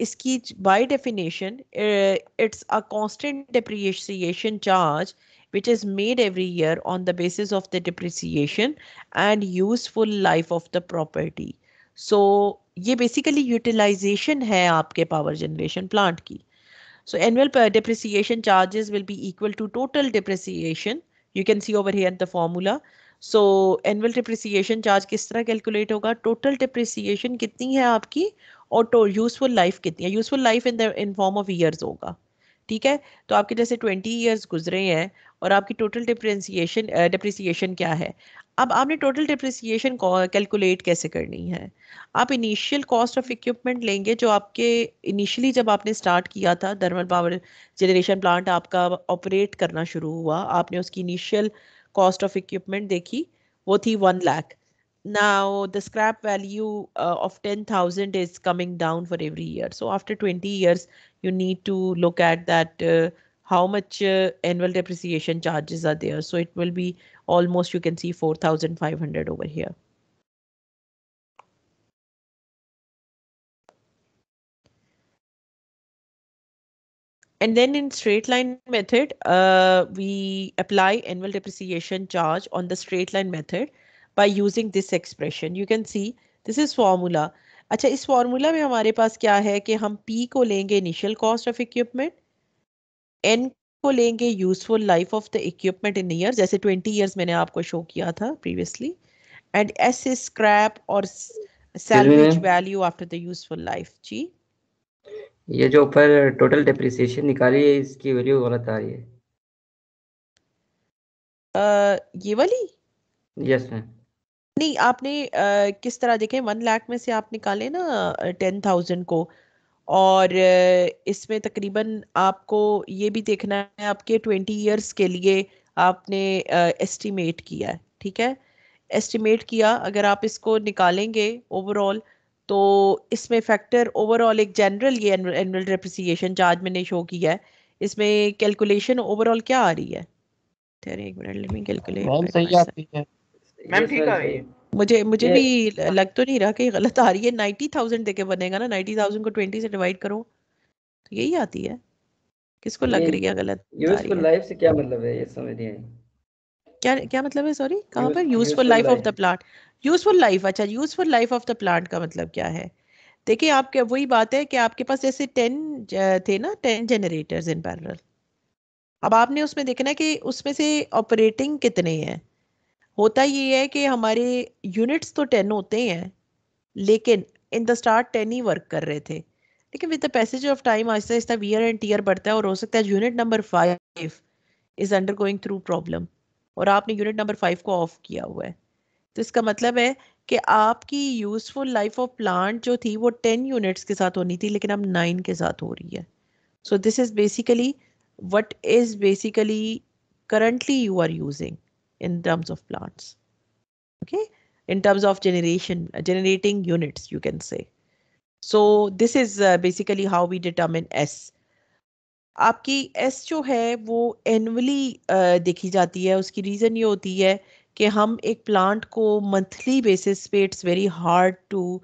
इसकी by definition uh, it's a constant depreciation charge which is made every year on the basis of the depreciation and useful life of the property. So ye basically utilization hai aapke power generation plant ki. So annual depreciation charges will be equal to total depreciation. You can see over here the formula. So annual depreciation charge kis tarah calculate hoga? Total depreciation kitni hai aapki? Or useful life kitni hai? Useful life in the in form of years hoga. ठीक है तो आपके जैसे ट्वेंटी ईयर्स गुजरे हैं और आपकी टोटल डिप्रेंसीशन डिप्रिसिएशन क्या है अब आपने टोटल डिप्रिसिएशन कैलकुलेट कैसे करनी है आप इनिशियल कॉस्ट ऑफ इक्विपमेंट लेंगे जो आपके इनिशियली जब आपने स्टार्ट किया था थर्मल पावर जनरेशन प्लांट आपका ऑपरेट करना शुरू हुआ आपने उसकी इनिशियल कॉस्ट ऑफ इक्विपमेंट देखी वो थी one lakh now the scrap value of ten thousand is coming down for every year so after twenty years you need to look at that uh, how much uh, annual depreciation charges are there. So it will be almost you can see 4,500 over here. And then in straight line method, uh, we apply annual depreciation charge on the straight line method by using this expression. You can see this is formula. अच्छा इस फॉर्मूला में हमारे पास क्या है कि हम पी को लेंगे initial cost of equipment N को लेंगे useful life of the equipment in year जैसे ट्वेंटी ईयर्स मैंने आपको शो किया था previously and S is scrap और salvage value after the useful life जी ये जो ऊपर टोटल डेप्रिसिएशन निकाली है इसकी वैल्यू गलत आ रही है आ, ये वाली यस yes, मैम नहीं आपने आ, किस तरह देखें वन लाख में से आप निकाले ना टेन थाउजेंड को और इसमें तकरीबन आपको ये भी देखना है आपके ट्वेंटी इयर्स के लिए आपने एस्टिमेट किया है ठीक है एस्टीमेट किया अगर आप इसको निकालेंगे ओवरऑल तो इसमें फैक्टर ओवरऑल एक जनरल ये एनुअल डेप्रिसिएशन चार्ज मैंने शो किया है इसमें कैलकुलेशन ओवरऑल क्या आ रही है एक मिनट लेट मी कैलकुलेट सही आती है मैम ठीक आ रही है मुझे मुझे भी लग तो नहीं रहा कि गलत आ रही है नाइन्टी थाउजेंड देखे बनेगा ना नाइन्टी थाउजेंड को ट्वेंटी से डिवाइड करो तो यही आती है किसको लग रही है गलत यूजफुल लाइफ से क्या मतलब है ये समझ नहीं आई क्या क्या मतलब है सॉरी कहाँ पर useful life of the plant useful life अच्छा useful life of the plant का मतलब क्या है देखिए आपके वही बात है कि आपके पास जैसे टेन थे ना टेन जनरेटर्स इन पैरेलल अब आपने उसमें देखना कि उसमें से ऑपरेटिंग कितने हैं होता ये है कि हमारे यूनिट्स तो टेन होते हैं लेकिन इन द स्टार्ट टेन ही वर्क कर रहे थे लेकिन with the passage of time आहिस्ता आहिस्ता वीयर एंड टीयर बढ़ता है और हो सकता है unit number five is undergoing through problem और आपने यूनिट नंबर फाइव को ऑफ किया हुआ है तो इसका मतलब है कि आपकी यूजफुल लाइफ ऑफ प्लांट जो थी वो टेन यूनिट्स के साथ होनी थी लेकिन अब नाइन के साथ हो रही है so this is basically what is basically currently you are using in terms of plants. Okay, in terms of generation, uh, generating units, you can say. So this is uh, basically how we determine S. आपकी S जो है वो annually uh, देखी जाती है उसकी रीज़न ये होती है कि हम एक प्लांट को मंथली बेसिस पे it's very hard to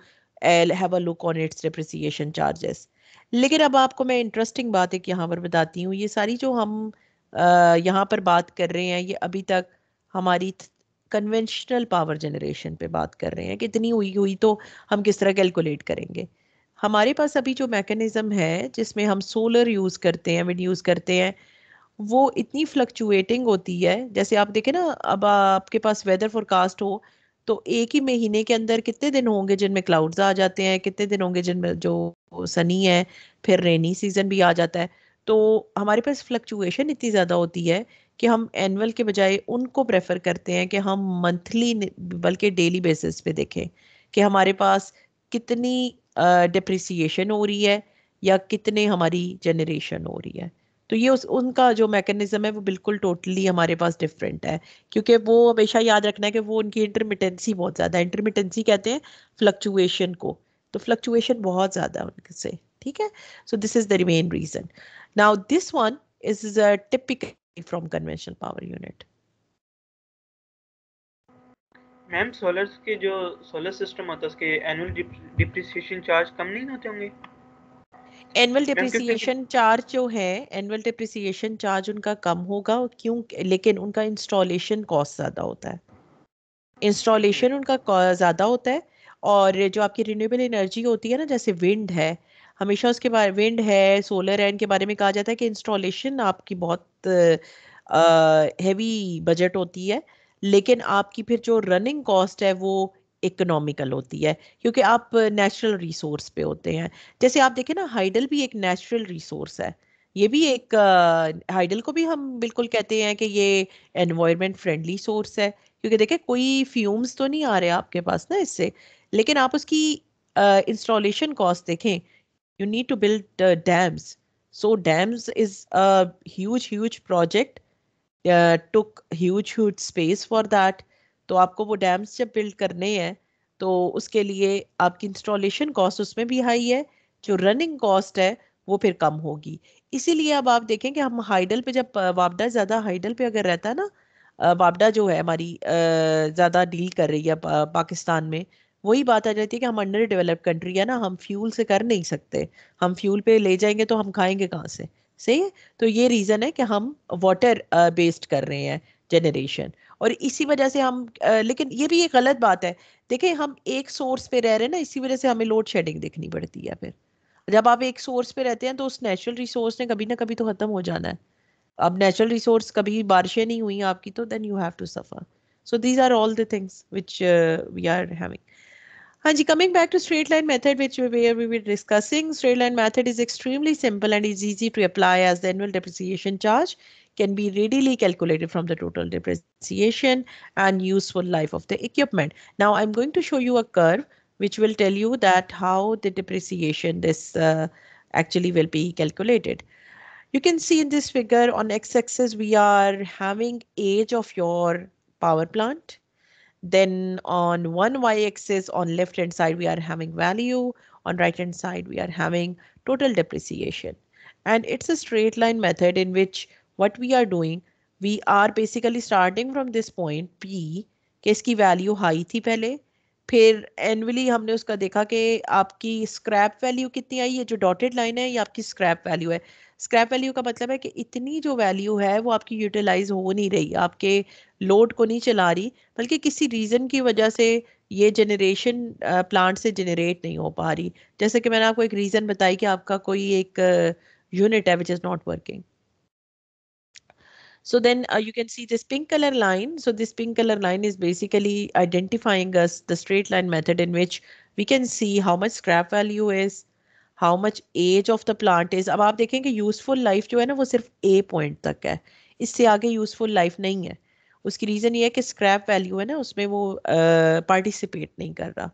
have a look on its depreciation charges लेकिन अब आपको मैं इंटरेस्टिंग बात एक यहाँ पर बताती हूँ ये सारी जो हम यहाँ पर बात कर रहे हैं ये अभी तक हमारी कन्वेंशनल पावर जनरेशन पे बात कर रहे हैं कितनी हुई हुई तो हम किस तरह कैलकुलेट करेंगे हमारे पास अभी जो मैकेनिज़्म है जिसमें हम सोलर यूज़ करते हैं विंड यूज़ करते हैं वो इतनी फ्लक्चुएटिंग होती है जैसे आप देखें ना अब आपके पास वेदर फोरकास्ट हो तो एक ही महीने के अंदर कितने दिन होंगे जिनमें क्लाउड्स आ जाते हैं कितने दिन होंगे जिनमें जो सनी है फिर रेनी सीजन भी आ जाता है तो हमारे पास फ्लक्चुएशन इतनी ज़्यादा होती है कि हम एनुअल के बजाय उनको प्रेफर करते हैं कि हम मंथली बल्कि डेली बेसिस पे देखें कि हमारे पास कितनी डिप्रिसिएशन uh, हो रही है या कितने हमारी जनरेशन हो रही है तो ये उस उनका जो मैकेनिज्म है वो बिल्कुल टोटली हमारे पास डिफरेंट है क्योंकि वो हमेशा याद रखना है कि वो उनकी इंटरमिटेंसी बहुत ज़्यादा है इंटरमिटेंसी कहते हैं फ्लक्चुएशन को तो फ्लक्चुएशन बहुत ज़्यादा उनसे ठीक है so this is the main reason now this one is typical from conventional power unit ma'am solar के जो सोलर सिस्टम होता है उसके एनुअल डिप्रिसिएशन चार्ज कम नहीं होते होंगे एनुअल डिप्रिसिएशन चार्ज जो है एनुअल डिप्रिसिएशन चार्ज उनका कम होगा क्यों लेकिन उनका इंस्टॉलेशन कॉस्ट ज़्यादा होता है इंस्टॉलेशन उनका ज़्यादा होता है और जो आपकी रिन्यूएबल एनर्जी होती है ना जैसे विंड है हमेशा उसके बारे विंड है सोलर है इनके बारे में कहा जाता है कि इंस्टॉलेशन आपकी बहुत हैवी बजट होती है लेकिन आपकी फिर जो रनिंग कॉस्ट है वो इकोनॉमिकल होती है क्योंकि आप नेचुरल रिसोर्स पे होते हैं जैसे आप देखें ना हाइडल भी एक नेचुरल रिसोर्स है ये भी एक हाइडल को भी हम बिल्कुल कहते हैं कि ये एनवायरमेंट फ्रेंडली सोर्स है क्योंकि देखें कोई फ्यूम्स तो नहीं आ रहे आपके पास ना इससे लेकिन आप उसकी इंस्टॉलेशन कॉस्ट देखें you need to build uh, dams. So dams is a huge, huge project. Uh, took huge, huge space for that. तो आपको वो डैम्स जब बिल्ड करने हैं तो उसके लिए आपकी इंस्टॉलेशन कॉस्ट उसमें भी हाई है जो रनिंग कॉस्ट है वो फिर कम होगी इसीलिए अब आप देखें कि हम हाइडल पे जब वापडा ज़्यादा हाइडल पे अगर रहता ना वापडा जो है हमारी ज़्यादा डील कर रही है पाकिस्तान में वही बात आ जाती है कि हम अंडर डेवलप कंट्री है ना हम फ्यूल से कर नहीं सकते हम फ्यूल पे ले जाएंगे तो हम खाएंगे कहाँ से सही है तो ये रीज़न है कि हम वाटर बेस्ड कर रहे हैं जनरेशन और इसी वजह से हम आ, लेकिन ये भी एक गलत बात है देखिए हम एक सोर्स पे रह रहे हैं ना इसी वजह से हमें लोड शेडिंग देखनी पड़ती है फिर जब आप एक सोर्स पे रहते हैं तो उस नेचुरल रिसोर्स ने कभी ना कभी तो ख़त्म हो जाना है अब नेचुरल रिसोर्स कभी बारिशें नहीं हुई आपकी तो then you have to suffer so these are all the things which we are having Hanji, coming back to straight line method, which we we were discussing, straight line method is extremely simple and is easy to apply as the annual depreciation charge can be readily calculated from the total depreciation and useful life of the equipment. Now I'm going to show you a curve which will tell you that how the depreciation this uh, actually will be calculated. You can see in this figure on x-axis we are having age of your power plant then on one y-axis on left hand side, we are having value. On right hand side, we are having total depreciation. And it's a straight line method in which what we are doing, we are basically starting from this point P, किसकी value हाई थी पहले फिर एनुअली हमने उसका देखा कि आपकी स्क्रैप वैल्यू कितनी आई है जो डॉटेड लाइन है ये आपकी स्क्रैप वैल्यू है स्क्रैप वैल्यू का मतलब है कि इतनी जो वैल्यू है वो आपकी यूटिलाइज हो नहीं रही आपके लोड को नहीं चला रही बल्कि किसी रीज़न की वजह से ये जनरेशन प्लांट से जनरेट नहीं हो पा रही जैसे कि मैंने आपको एक रीज़न बताई कि आपका कोई एक यूनिट है which is not working So then uh, you can see this pink color line. So this pink color line is basically identifying us the straight line method in which we can see how much scrap value is, how much age of the plant is अब आप देखेंगे यूजफुल लाइफ जो है ना वो सिर्फ ए पॉइंट तक है इससे आगे यूजफुल लाइफ नहीं है उसकी रीज़न ये है कि स्क्रैप वैल्यू है ना उसमें वो पार्टिसिपेट नहीं कर रहा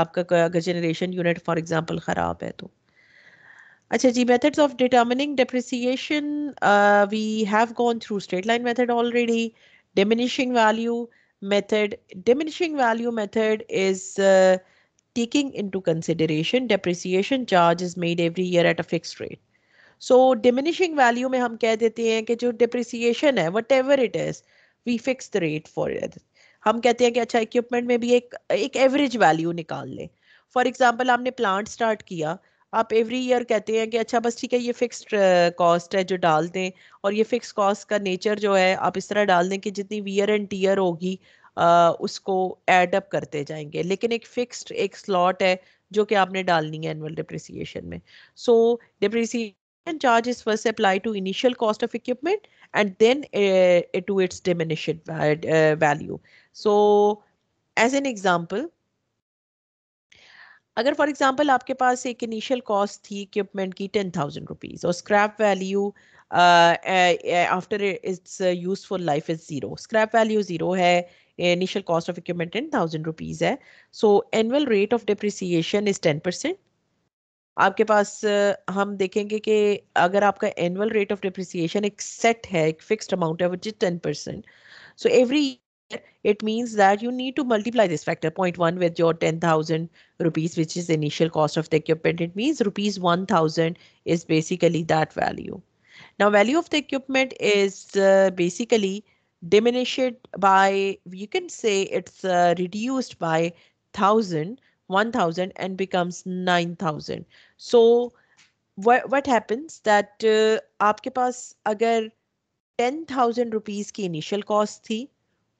आपका अगर generation unit for example kharab hai to अच्छा जी methods of determining depreciation we have gone through straight line method already diminishing value method diminishing value method is taking to consideration depreciation charge is made every year at a fix rate so diminishing value में हम कह देते हैं कि जो डिप्रिसिएशन है whatever it is we fix the rate for हम कहते हैं कि अच्छा इक्विपमेंट में भी एक एक एवरेज वैल्यू निकाल लें फॉर एग्जाम्पल आपने प्लांट स्टार्ट किया आप एवरी ईयर कहते हैं कि अच्छा बस ठीक है ये फिक्स्ड कॉस्ट uh, है जो डाल दें और ये फिक्स कॉस्ट का नेचर जो है आप इस तरह डाल दें कि जितनी वीयर एंड टीयर होगी uh, उसको एड अप करते जाएंगे लेकिन एक फिक्स्ड एक स्लॉट है जो कि आपने डालनी है एनुअल डिप्रिसिएशन में so depreciation charge is first apply to initial cost of equipment and then to its diminution value so as an example अगर फॉर एग्जांपल आपके पास एक इनिशियल कॉस्ट थी इक्विपमेंट की टेन थाउजेंड रुपीज़ और scrap value after its useful life is zero scrap value zero है initial cost of equipment ten thousand rupees है so annual rate of depreciation is ten percent आपके पास हम देखेंगे कि अगर आपका एनुअल रेट ऑफ डिप्रिसिएशन एक सेट है एक फिक्स्ड अमाउंट है which is ten percent so every it means that you need to multiply this factor 0.1 with your 10,000 rupees, which is the initial cost of the equipment. It means rupees 1,000 is basically that value. Now, value of the equipment is uh, basically diminished by, you can say it's uh, reduced by 1,000, 1,000 and becomes 9,000. So what, what happens that uh, आपके पास 10,000 rupees' की initial cost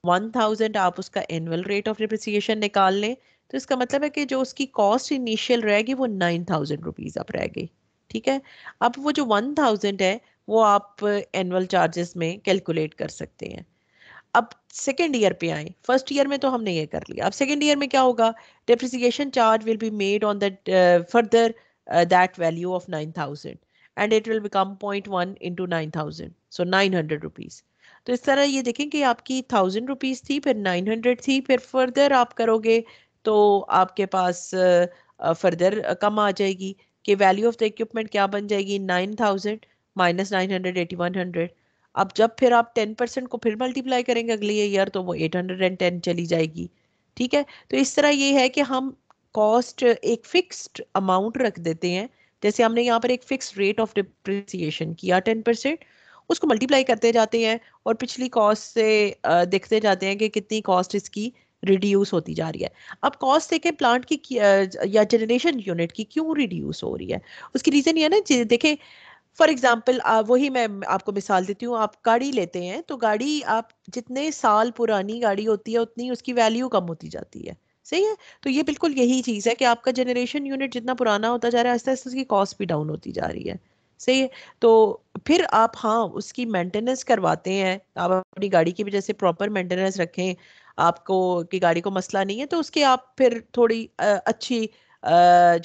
वन थाउजेंड आप उसका एनुअल रेट ऑफ डिप्रिसिएशन निकाल लें तो इसका मतलब है कि जो उसकी कॉस्ट इनिशियल रहेगी वो नाइन थाउजेंड रुपीज़ अब रह गई ठीक है अब वो जो वन थाउजेंड है वो आप एनुअल चार्जेस में कैलकुलेट कर सकते हैं अब सेकेंड ईयर पे आए फर्स्ट ईयर में तो हमने ये कर लिया अब सेकेंड ईयर में क्या होगा depreciation charge will be made on the further that value of nine thousand and it will become point one into nine thousand so nine hundred rupees तो इस तरह ये देखें कि आपकी थाउजेंड रुपीज़ थी फिर नाइन हंड्रेड थी फिर फर्दर आप करोगे तो आपके पास फर्दर कम आ जाएगी कि वैल्यू ऑफ द इक्विपमेंट क्या बन जाएगी nine thousand minus nine hundred eighty one hundred अब जब फिर आप टेन परसेंट को फिर मल्टीप्लाई करेंगे अगले ईयर तो वो एट हंड्रेड एंड टेन चली जाएगी ठीक है तो इस तरह ये है कि हम कॉस्ट एक फिक्स्ड अमाउंट रख देते हैं जैसे हमने यहाँ पर एक फिक्स रेट ऑफ डिप्रिसिएशन किया टेन परसेंट उसको मल्टीप्लाई करते जाते हैं और पिछली कॉस्ट से देखते जाते हैं कि कितनी कॉस्ट इसकी रिड्यूस होती जा रही है अब कॉस्ट देखें प्लांट की या जनरेशन यूनिट की क्यों रिड्यूस हो रही है उसकी रीज़न ये है ना देखें फॉर एग्जाम्पल वही मैं आपको मिसाल देती हूँ आप गाड़ी लेते हैं तो गाड़ी आप जितने साल पुरानी गाड़ी होती है उतनी उसकी वैल्यू कम होती जाती है सही है तो ये बिल्कुल यही चीज़ है कि आपका जनरेशन यूनिट जितना पुराना होता जा रहा है आस्ते आस्ते उसकी कॉस्ट भी डाउन होती जा रही है सही है तो फिर आप हाँ उसकी मेंटेनेंस करवाते हैं आप अपनी गाड़ी की वजह से प्रॉपर मेंटेनेंस रखें आपको की गाड़ी को मसला नहीं है तो उसके आप फिर थोड़ी अच्छी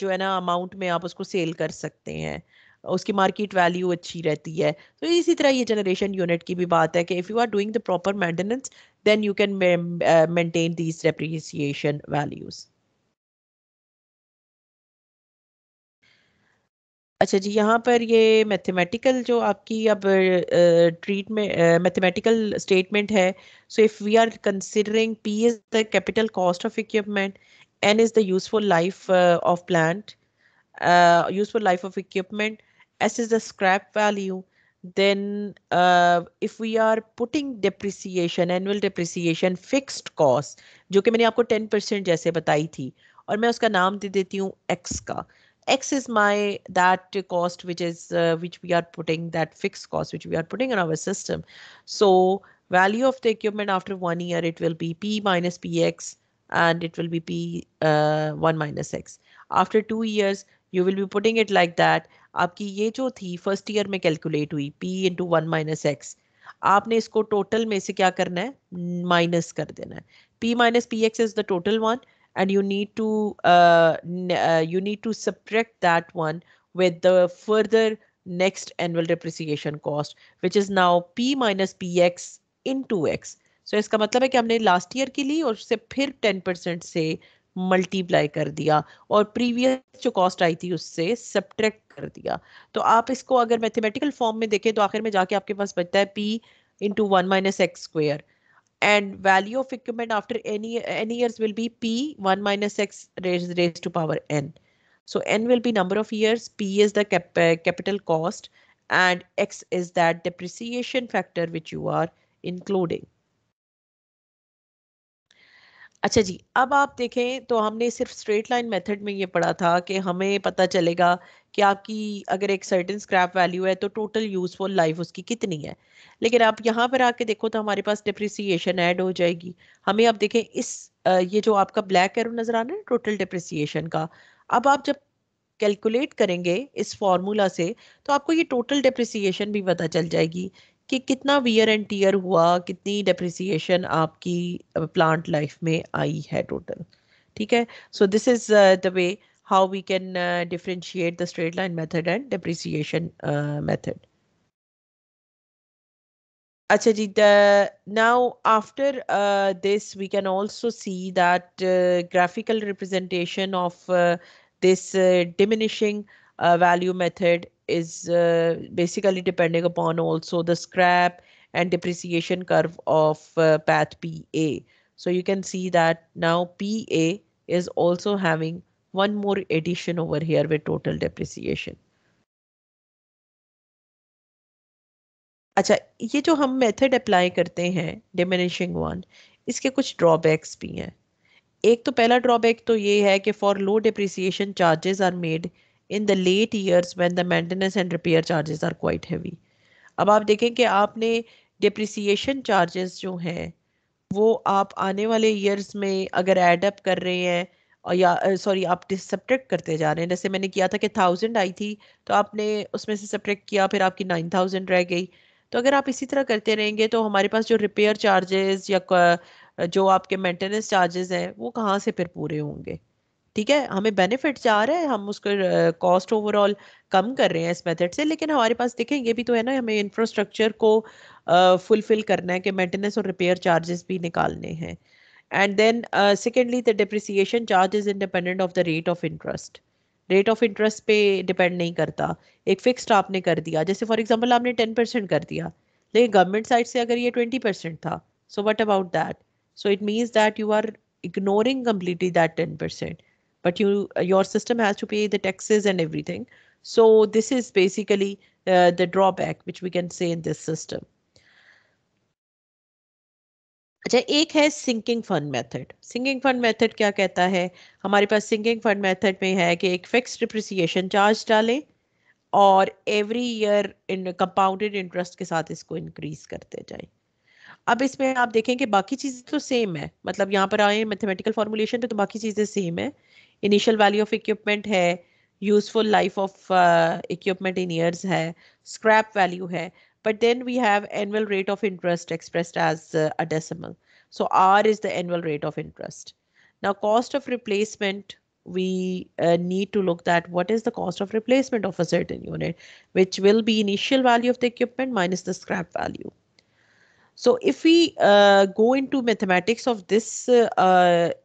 जो है ना अमाउंट में आप उसको सेल कर सकते हैं उसकी मार्केट वैल्यू अच्छी रहती है तो इसी तरह ये जनरेशन यूनिट की भी बात है कि if you are doing the proper maintenance then you can maintain these depreciation values अच्छा जी यहाँ पर ये मैथमेटिकल जो आपकी अब ट्रीट में मैथमेटिकल स्टेटमेंट है so if we are considering P is the capital cost of equipment N is the useful life of plant useful life of equipment S is the scrap value then if we are putting depreciation annual depreciation fixed cost जो कि मैंने आपको टेन परसेंट जैसे बताई थी और मैं उसका नाम दे देती हूँ एक्स का X is my that cost which is uh, which we are putting that fixed cost which we are putting in our system. So value of the equipment after one year it will be P minus PX and it will be P uh, 1 minus X. After two years you will be putting it like that. आपकी ये जो थी first year में calculate हुई P into one minus X. आपने इसको total में से क्या करना है minus कर देना है P minus P X is the total and you need to uh, uh, you need to subtract that one with the further next annual depreciation cost which is now p minus px into x सो so, इसका मतलब है कि हमने लास्ट ईयर की ली और उससे फिर टेन परसेंट से मल्टीप्लाई कर दिया और प्रीवियस जो कॉस्ट आई थी उससे सब्ट्रैक्ट कर दिया तो आप इसको अगर मैथमेटिकल फॉर्म में देखें तो आखिर में जाके आपके पास बचता है P into one minus X square and value of equipment after any any years will be p 1 minus x raised, raised to power n so n will be number of years p is the cap, uh, capital cost and x is that depreciation factor which you are including अच्छा जी अब आप देखें तो हमने सिर्फ स्ट्रेट लाइन मेथड में ये पढ़ा था कि हमें पता चलेगा कि आपकी अगर एक सर्टेन स्क्रैप वैल्यू है तो टोटल यूजफुल लाइफ उसकी कितनी है लेकिन आप यहाँ पर आके देखो तो हमारे पास डिप्रिसिएशन ऐड हो जाएगी हमें आप देखें इस ये जो आपका ब्लैक एरो नज़र आ रहा है टोटल डिप्रिसिएशन का अब आप जब कैलकुलेट करेंगे इस फॉर्मूला से तो आपको ये टोटल डिप्रिसिएशन भी पता चल जाएगी कि कितना वियर एंड टीयर हुआ कितनी डिप्रिसिएशन आपकी प्लांट लाइफ में आई है टोटल ठीक है so this is the way how we can differentiate the straight line method and depreciation method अच्छा जी the, now after this, we can also see that graphical representation of this diminishing value method is uh, basically depending upon also the scrap and depreciation curve of uh, path PA. So you can see that now PA is also having one more addition over here with total depreciation. अच्छा ये जो हम मेथड अप्लाई करते हैं डिमिनिशिंग वन इसके कुछ ड्रॉबैक्स भी हैं एक तो पहला ड्रॉबैक तो ये है कि for low depreciation charges are made in the late years when the maintenance and repair charges are quite heavy अब आप देखें कि आपने डिप्रिसिएशन चार्जेस जो हैं वो आप आने वाले ईयर्स में अगर एडअप कर रहे हैं और या सॉरी आप सब्ट्रैक्ट करते जा रहे हैं जैसे मैंने किया था कि थाउजेंड आई थी तो आपने उसमें से सब्ट्रैक्ट किया फिर आपकी नाइन थाउजेंड रह गई तो अगर आप इसी तरह करते रहेंगे तो हमारे पास जो रिपेयर चार्जेस या जो आपके मेंटेनेंस चार्जेस हैं वो कहाँ से फिर पूरे होंगे ठीक है हमें बेनिफिट जा रहा है हम उसके कॉस्ट ओवरऑल कम कर रहे हैं इस मेथड से लेकिन हमारे पास देखें ये भी तो है ना हमें इंफ्रास्ट्रक्चर को फुलफिल करना है कि मेंटेनेंस और रिपेयर चार्जेस भी निकालने हैं and then secondly the depreciation charge is independent of the rate of interest rate of interest पे डिपेंड नहीं करता एक फिक्सड आपने कर दिया जैसे फॉर एग्जाम्पल आपने टेन परसेंट कर दिया लेकिन गवर्नमेंट साइड से अगर ये ट्वेंटी परसेंट था so what about that so it means that you are ignoring completely that ten percent but you uh, your system has to pay the taxes and everything. So this is basically uh, the drawback which we can say in this system. अच्छा एक है sinking fund method sinking fund method क्या कहता है हमारे पास सिंकिंग फंड मेथड में है कि एक फिक्स डिप्रिसिएशन चार्ज डालें और every year in compounded interest के साथ इसको इंक्रीज करते जाएं अब इसमें आप देखें कि बाकी चीज़ें तो सेम है मतलब यहाँ पर आए मैथमेटिकल फार्मूलेशन पे तो बाकी चीज़ें सेम है Initial value of equipment है useful life of uh, equipment in years है scrap value है but then we have annual rate of interest expressed as uh, a decimal. So R is the annual rate of interest. Now cost of replacement, we uh, need to look at what is the cost of replacement of a certain unit, which will be initial value of the equipment minus the scrap value. So if we uh, go into mathematics of this, uh,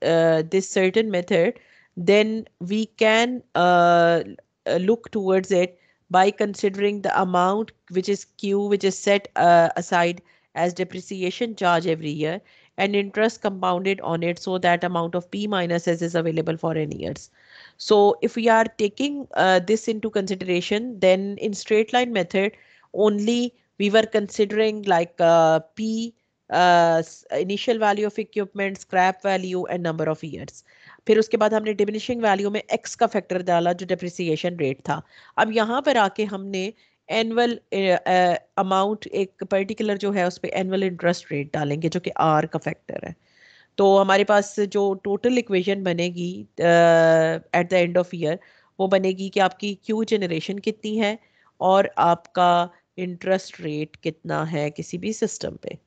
uh, this certain method, then we can uh, uh, look towards it by considering the amount which is Q, which is set uh, aside as depreciation charge every year and interest compounded on it. So that amount of P minus S is available for n years. So if we are taking uh, this into consideration, then in straight line method, only we were considering like uh, P uh, initial value of equipment, scrap value and number of years. फिर उसके बाद हमने डिमिनिशिंग वैल्यू में एक्स का फैक्टर डाला जो डिप्रिसिएशन रेट था अब यहाँ पर आके हमने एनुअल अमाउंट एक पर्टिकुलर जो है उस पर एनुअल इंटरेस्ट रेट डालेंगे जो कि आर का फैक्टर है तो हमारे पास जो टोटल इक्वेशन बनेगी at the end of year वो बनेगी कि आपकी क्यू जनरेशन कितनी है और आपका इंटरेस्ट रेट कितना है किसी भी सिस्टम पे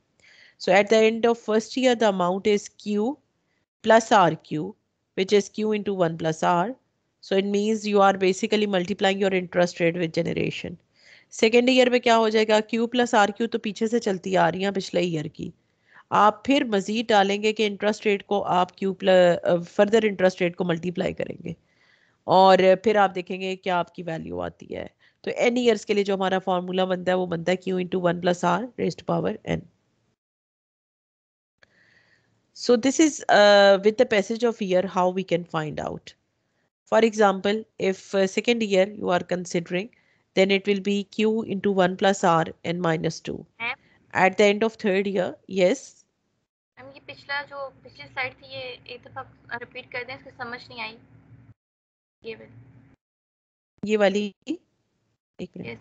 so at the end of first year the amount is Q plus R Q which is q into 1 plus r. So it means you are basically multiplying your interest rate with generation. Second year में क्या हो जाएगा क्यू प्लस आर क्यू तो पीछे से चलती आ रही है पिछले ईयर की आप फिर मजीद डालेंगे कि इंटरेस्ट रेट को आप Q plus further interest rate को मल्टीप्लाई करेंगे और फिर आप देखेंगे क्या आपकी वैल्यू आती है तो एन ईयर्स के लिए जो हमारा फार्मूला बनता है वो बनता है Q into one plus R rest power N So this is uh, with the passage of year how we can find out. For example, if uh, second year you are considering, then it will be q into 1 plus r and minus 2. At the end of third year, yes. I am. पिछला जो पिछली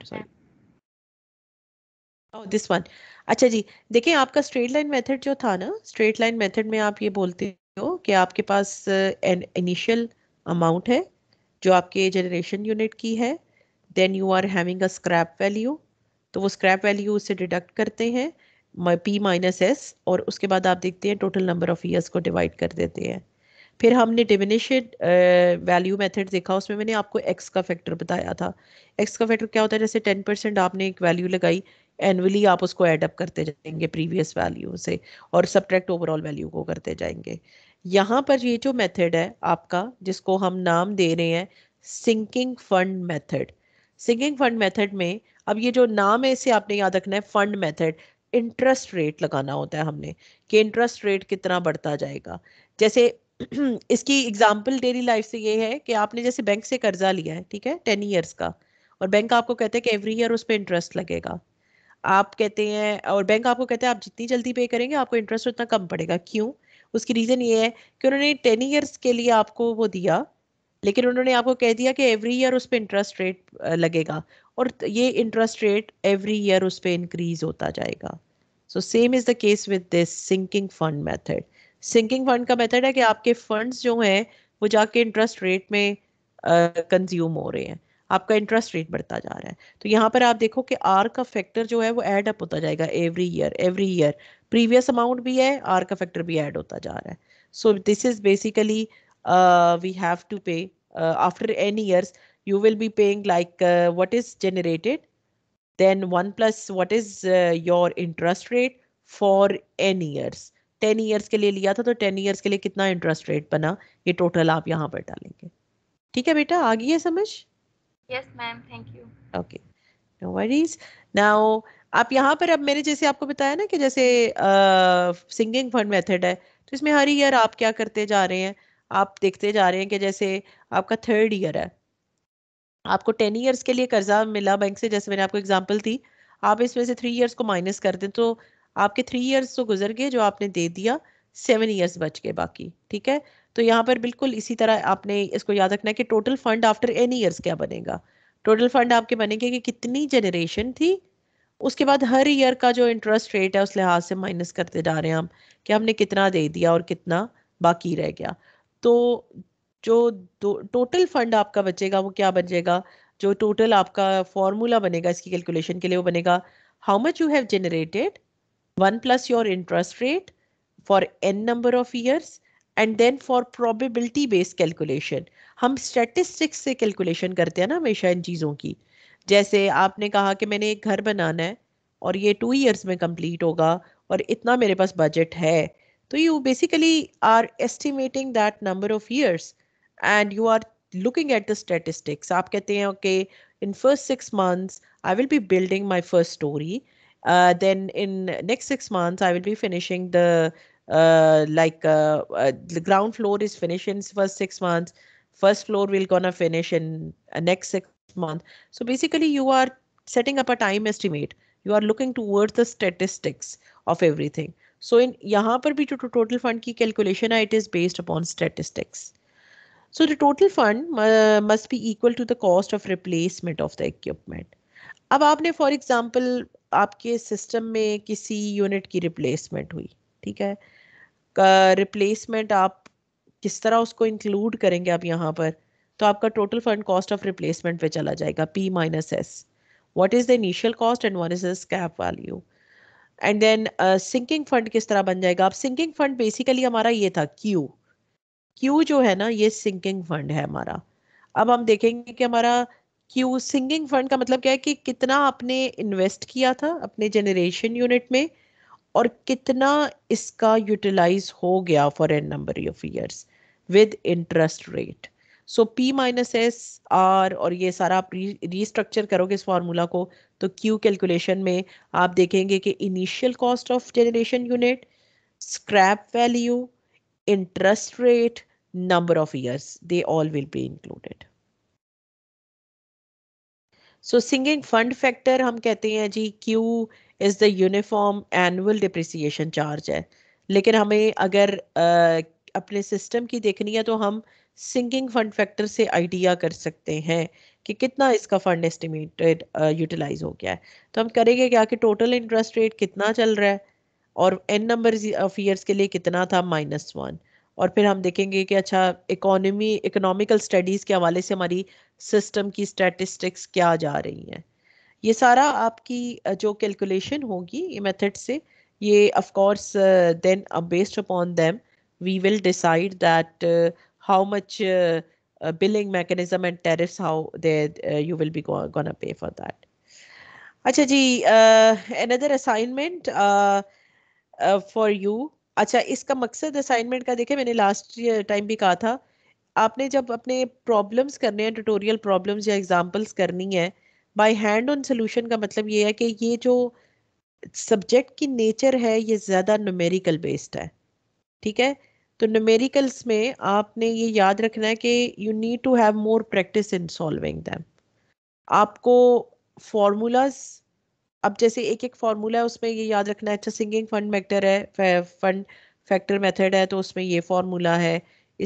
स्लाइड दिस oh, वन अच्छा जी देखिए आपका स्ट्रेट लाइन मेथड जो था ना स्ट्रेट लाइन मेथड में आप ये बोलते हो कि आपके पास एन इनिशियल अमाउंट है जो आपके जनरेशन यूनिट की है then you are having a scrap value तो वो स्क्रैप वैल्यू उसे डिडक्ट करते हैं पी माइनस एस और उसके बाद आप देखते हैं टोटल नंबर ऑफ ईयर्स को डिवाइड कर देते हैं फिर हमने डिमिनिशेड वैल्यू मेथड देखा उसमें मैंने आपको एक्स का फैक्टर बताया था एक्स का फैक्टर क्या होता है जैसे टेन परसेंट आपने एक वैल्यू लगाई एनुअली आप उसको एडअप करते जाएंगे प्रीवियस वैल्यू से और सब्ट्रैक्ट ओवरऑल वैल्यू को करते जाएंगे यहाँ पर ये जो मेथड है आपका जिसको हम नाम दे रहे हैं sinking fund method sinking fund method में अब ये जो नाम है इसे आपने याद रखना है फंड मेथड इंटरेस्ट रेट लगाना होता है हमने कि इंटरेस्ट रेट कितना बढ़ता जाएगा जैसे इसकी एग्जाम्पल डेली लाइफ से ये है कि आपने जैसे बैंक से कर्जा लिया है ठीक है टेन ईयर्स का और बैंक आपको कहते हैं कि एवरी ईयर उस पर इंटरेस्ट लगेगा आप कहते हैं और बैंक आपको कहते हैं आप जितनी जल्दी पे करेंगे आपको इंटरेस्ट उतना कम पड़ेगा क्यों उसकी रीज़न ये है कि उन्होंने टेन ईयर्स के लिए आपको वो दिया लेकिन उन्होंने आपको कह दिया कि एवरी ईयर उस पर इंटरेस्ट रेट लगेगा और ये इंटरेस्ट रेट एवरी ईयर उस पर इंक्रीज होता जाएगा so same is the case with this sinking fund method sinking fund का मेथड है कि आपके फंड्स जो हैं वो जाके इंटरेस्ट रेट में कंज्यूम uh, हो रहे हैं आपका इंटरेस्ट रेट बढ़ता जा रहा है तो यहाँ पर आप देखो कि आर का फैक्टर जो है वो एड अप होता जाएगा every year every year previous amount भी है आर का फैक्टर भी एड होता जा रहा है so this is basically we have to pay after any years you will be paying like what is generated then one plus what is your interest rate for any years ten years के लिए लिया था तो टेन ईयर्स के लिए कितना इंटरेस्ट रेट बना ये टोटल आप यहाँ पर डालेंगे ठीक है बेटा आ गई है समझ yes ma'am thank you okay no worries now आप यहाँ पर अब मैंने जैसे आपको बताया ना कि जैसे सिंगिंग फंड मेथड है तो इसमें हर ईयर आप क्या करते जा रहे हैं आप देखते जा रहे हैं कि जैसे आपका थर्ड ईयर है आपको टेन ईयर्स के लिए कर्जा मिला बैंक से जैसे मैंने आपको एग्जांपल दी आप इसमें से थ्री ईयर्स को माइनस कर दें तो आपके थ्री ईयर्स तो गुजर गए जो आपने दे दिया सेवन ईयर्स बच गए बाकी ठीक है तो यहाँ पर बिल्कुल इसी तरह आपने इसको याद रखना है कि total fund after any years क्या बनेगा टोटल फंड आपके बनेंगे कि कितनी जनरेशन थी उसके बाद हर ईयर का जो इंटरेस्ट रेट है उस लिहाज से माइनस करते जा रहे हैं हम कि हमने कितना दे दिया और कितना बाकी रह गया तो जो टोटल फंड आपका बचेगा वो क्या बन जाएगा जो टोटल आपका फॉर्मूला बनेगा इसकी कैलकुलेशन के लिए वो बनेगा how much you have generated one plus your interest rate for N number of years and then for probability based calculation हम स्टेटिस्टिक्स से कैलकुलेशन करते हैं ना हमेशा इन चीज़ों की जैसे आपने कहा कि मैंने एक घर बनाना है और ये टू ईयर्स में कम्प्लीट होगा और इतना मेरे पास बजट है तो you basically are estimating that number of years and you are looking at the statistics आप कहते हैं okay in first six months I will be building my first storey then in next six months I will be finishing the Uh, like uh, uh, the ground floor is finished in first six months first floor will gonna finish in uh, next six months so basically you are setting up a time estimate you are looking towards the statistics of everything so in yahan par bhi to total fund ki calculation it is based upon statistics so the total fund uh, must be equal to the cost of replacement of the equipment अब आपने for example आपके system में किसी unit की replacement हुई ठीक है रिप्लेसमेंट आप किस तरह उसको इंक्लूड करेंगे आप यहाँ पर तो आपका total fund cost of replacement पे चला जाएगा P minus S what is the initial cost and one is the scrap value and then sinking fund किस तरह बन जाएगा आप सिंकिंग फंड बेसिकली हमारा ये था क्यू क्यू जो है ना ये सिंकिंग फंड है हमारा अब हम देखेंगे कि हमारा क्यू सिंकिंग फंड का मतलब क्या है कि कितना आपने इन्वेस्ट किया था अपने जनरेशन यूनिट में और कितना इसका यूटिलाइज हो गया for N number of years with interest rate so P minus S R और ये सारा आप रीस्ट्रक्चर करोगे इस फार्मूला को तो क्यू कैलकुलेशन में आप देखेंगे कि initial cost of generation unit scrap value interest rate number of years they all will be included so sinking fund factor हम कहते हैं जी Q is the uniform annual depreciation charge है लेकिन हमें अगर आ, अपने सिस्टम की देखनी है तो हम सिंगिंग फंड फैक्टर से आइडिया कर सकते हैं कि कितना इसका फंड एस्टिमेटेड यूटिलाइज हो गया है तो हम करेंगे क्या कि टोटल इंटरेस्ट रेट कितना चल रहा है और एन नंबर ऑफ ईयर्स के लिए कितना था माइनस वन और फिर हम देखेंगे कि अच्छा इकोनॉमी इकोनॉमिकल स्टडीज़ के हवाले से हमारी सिस्टम की स्टैटिस्टिक्स क्या जा रही हैं ये सारा आपकी जो कैलकुलेशन होगी ये मेथड से ये of course then based upon them we will decide that how much billing mechanism and tariffs how they you will be gonna pay for that अच्छा जी अनदर असाइनमेंट फॉर यू अच्छा इसका मकसद असाइनमेंट का देखे मैंने लास्ट टाइम भी कहा था आपने जब अपने प्रॉब्लम्स करने हैं ट्यूटोरियल प्रॉब्लम्स या एग्जांपल्स करनी है बाय हैंड ऑन सोल्यूशन का मतलब ये है कि ये जो सब्जेक्ट की नेचर है ये ज़्यादा नुमेरिकल बेस्ड है ठीक है तो नुमेरिकल्स में आपने ये याद रखना है कि you need to have more practice in solving them आपको फॉर्मूलाज अब जैसे एक एक फार्मूला है उसमें ये याद रखना है अच्छा सिंगिंग फंड मैक्टर है फंड फैक्टर मेथड है तो उसमें ये फार्मूला है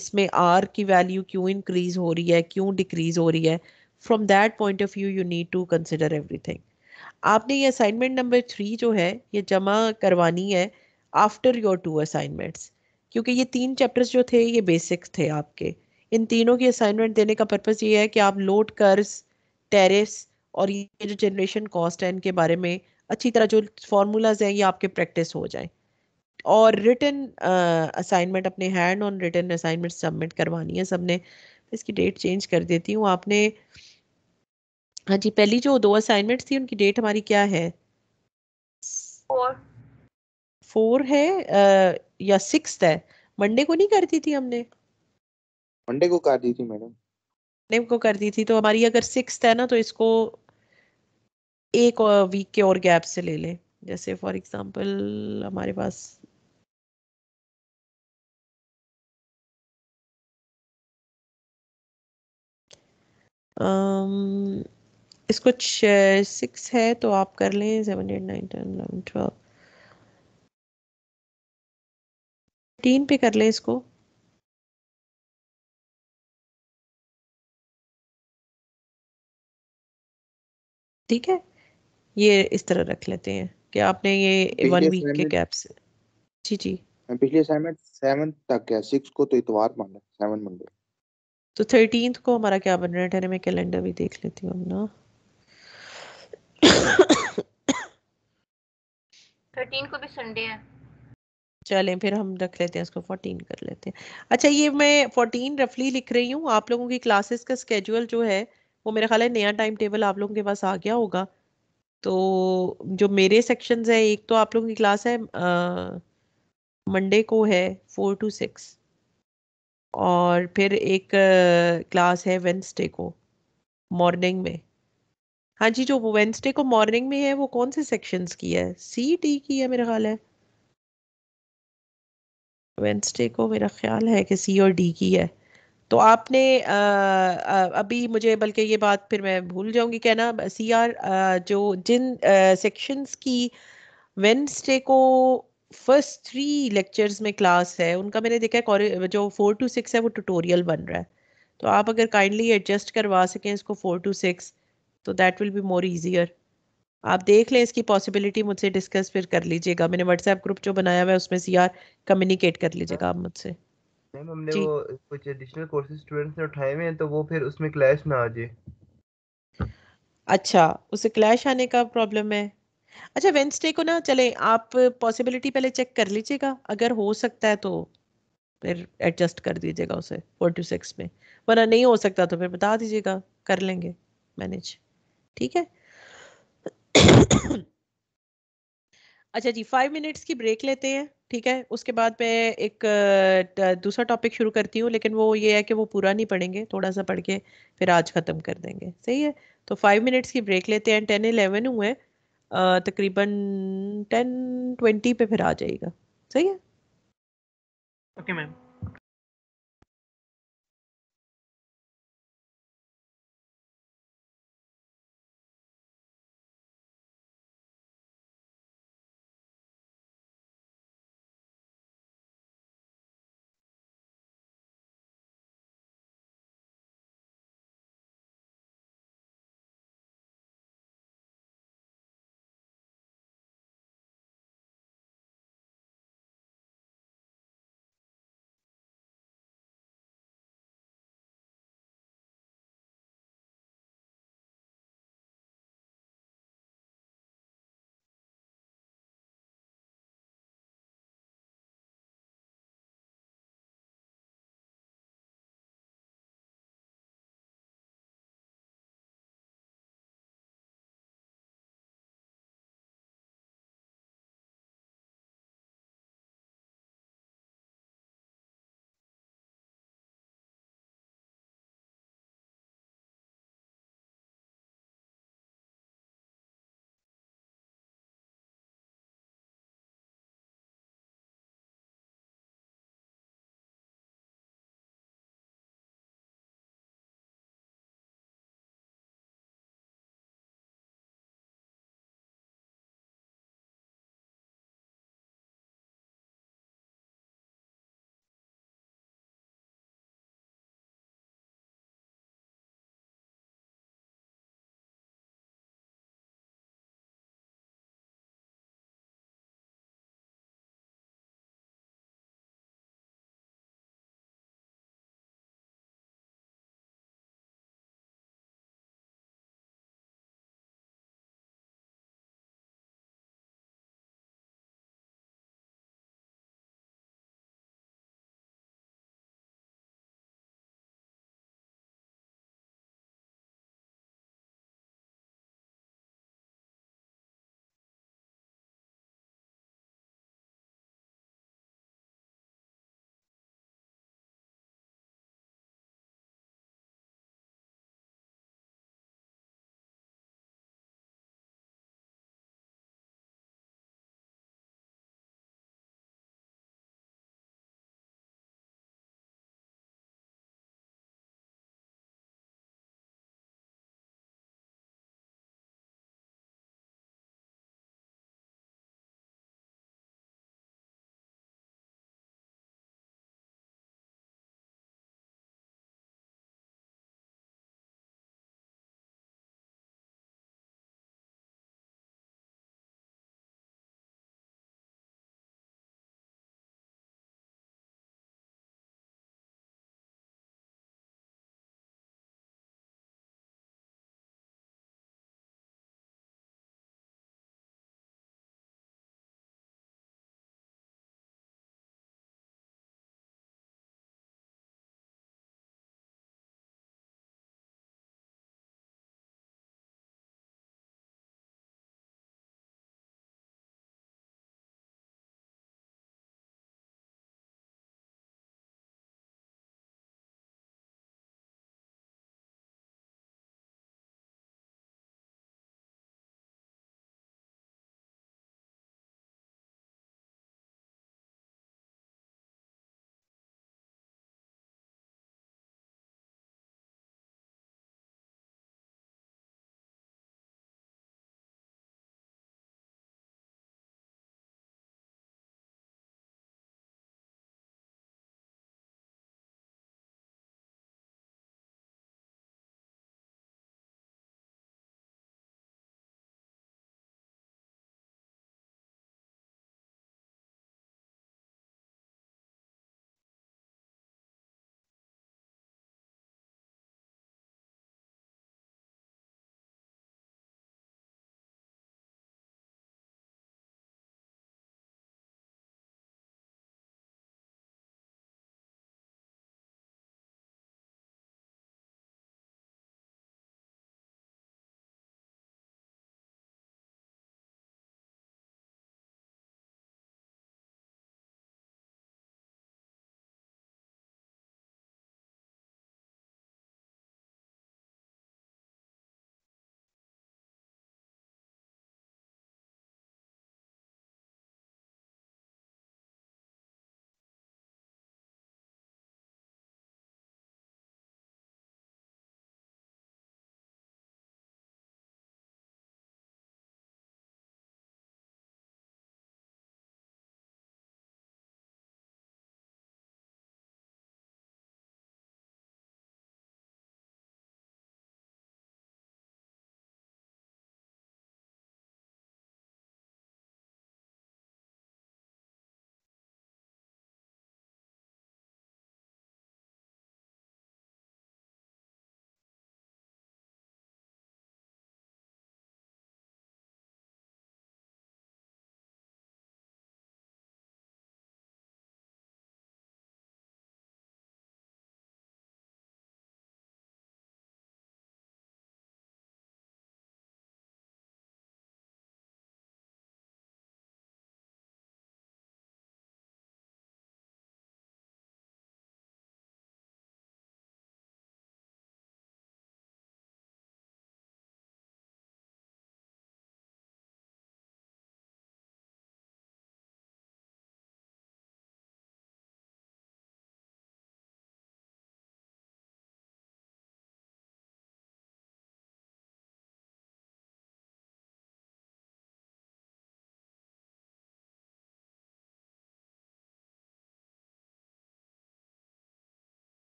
इसमें आर की वैल्यू क्यों इंक्रीज हो रही है क्यों डिक्रीज हो रही है from that point of view you need to consider everything आपने ये असाइनमेंट नंबर थ्री जो है ये जमा करवानी है आफ्टर योर टू असाइनमेंट्स क्योंकि ये तीन चैप्टर्स जो थे ये बेसिक्स थे आपके इन तीनों की असाइनमेंट देने का पर्पज़ ये है कि आप लोड कर्ज टेरिस और ये जो जनरेशन कॉस्ट है इनके बारे में अच्छी तरह जो फार्मूलाज हैं ये आपके प्रैक्टिस हो जाए और रिटर्न असाइनमेंट अपने hand on return assignment submit करवानी है सबने इसकी डेट चेंज कर देती हूँ आपने हाँ जी पहली जो दो असाइनमेंट थी उनकी डेट हमारी क्या है फोर फोर है आ, या सिक्स है मंडे को नहीं करती थी हमने मंडे को कर दी थी मैडम ने को कर दी थी तो हमारी अगर सिक्स है ना तो इसको एक वीक के और गैप से ले लें जैसे फॉर एग्जांपल हमारे पास um, इसको सिक्स है तो आप कर लें seven eight nine ten eleven twelve teen पे कर लें इसको ठीक है ये इस तरह रख लेते हैं कि आपने ये वन वीक के गैप से जी जी हाँ, पिछले असाइनमेंट सेवन तक है सिक्स को तो इतवार माना सेवन मंडे तो 13th को हमारा क्या बन रहा है ठहरे मैं कैलेंडर भी देख लेती हूं ना 13 को भी संडे है चलें फिर हम रख लेते हैं इसको 14 कर लेते हैं अच्छा ये मैं 14 रफली लिख रही हूँ आप लोगों की क्लासेस का स्केड्यूल जो है वो मेरा ख्याल है नया टाइम टेबल आप लोगों के पास आ गया होगा तो जो मेरे सेक्शंस है एक तो आप लोगों की क्लास है मंडे को है फोर टू सिक्स और फिर एक क्लास है वेंसडे को मॉर्निंग में हाँ जी जो वेंसडे को मॉर्निंग में है वो कौन से सेक्शंस की है सी टी e की है मेरा ख्याल है वेंसडे को मेरा ख्याल है कि सी और डी की है तो आपने आ, अभी मुझे बल्कि ये बात फिर मैं भूल जाऊंगी कहना सी आर जो जिन सेक्शंस की वेंसडे को फर्स्ट थ्री लेक्चर्स में क्लास है उनका मैंने देखा है जो फोर टू सिक्स है वो ट्यूटोरियल बन रहा है तो आप अगर काइंडली एडजस्ट करवा सकें इसको फोर टू सिक्स तो that will be more easier आप देख लें इसकी पॉसिबिलिटी मुझसे डिस्कस फिर कर लीजिएगा मैंने व्हाट्सएप ग्रुप जो बनाया हुआ है उसमें सी आर कम्युनिकेट कर लीजिएगा आप मुझसे मैम हमने वो कुछ एडिशनल कोर्सेज स्टूडेंट्स ने उठाए हुए हैं तो वो फिर उसमें क्लैश ना आ जाए अच्छा उसे क्लैश आने का प्रॉब्लम है अच्छा वेंसडे को ना चले आप पॉसिबिलिटी पहले चेक कर लीजिएगा अगर हो सकता है तो फिर एडजस्ट कर दीजिएगा उसे फोर टू सिक्स में वरना नहीं हो सकता तो फिर बता दीजिएगा कर लेंगे मैनेज ठीक है अच्छा जी फाइव मिनट्स की ब्रेक लेते हैं ठीक है उसके बाद मैं एक दूसरा टॉपिक शुरू करती हूँ लेकिन वो ये है कि वो पूरा नहीं पढ़ेंगे थोड़ा सा पढ़ के फिर आज ख़त्म कर देंगे सही है तो फाइव मिनट्स की ब्रेक लेते हैं टेन एलेवन हुए तकरीबन टेन ट्वेंटी पे फिर आ जाएगा सही है okay okay, ma'am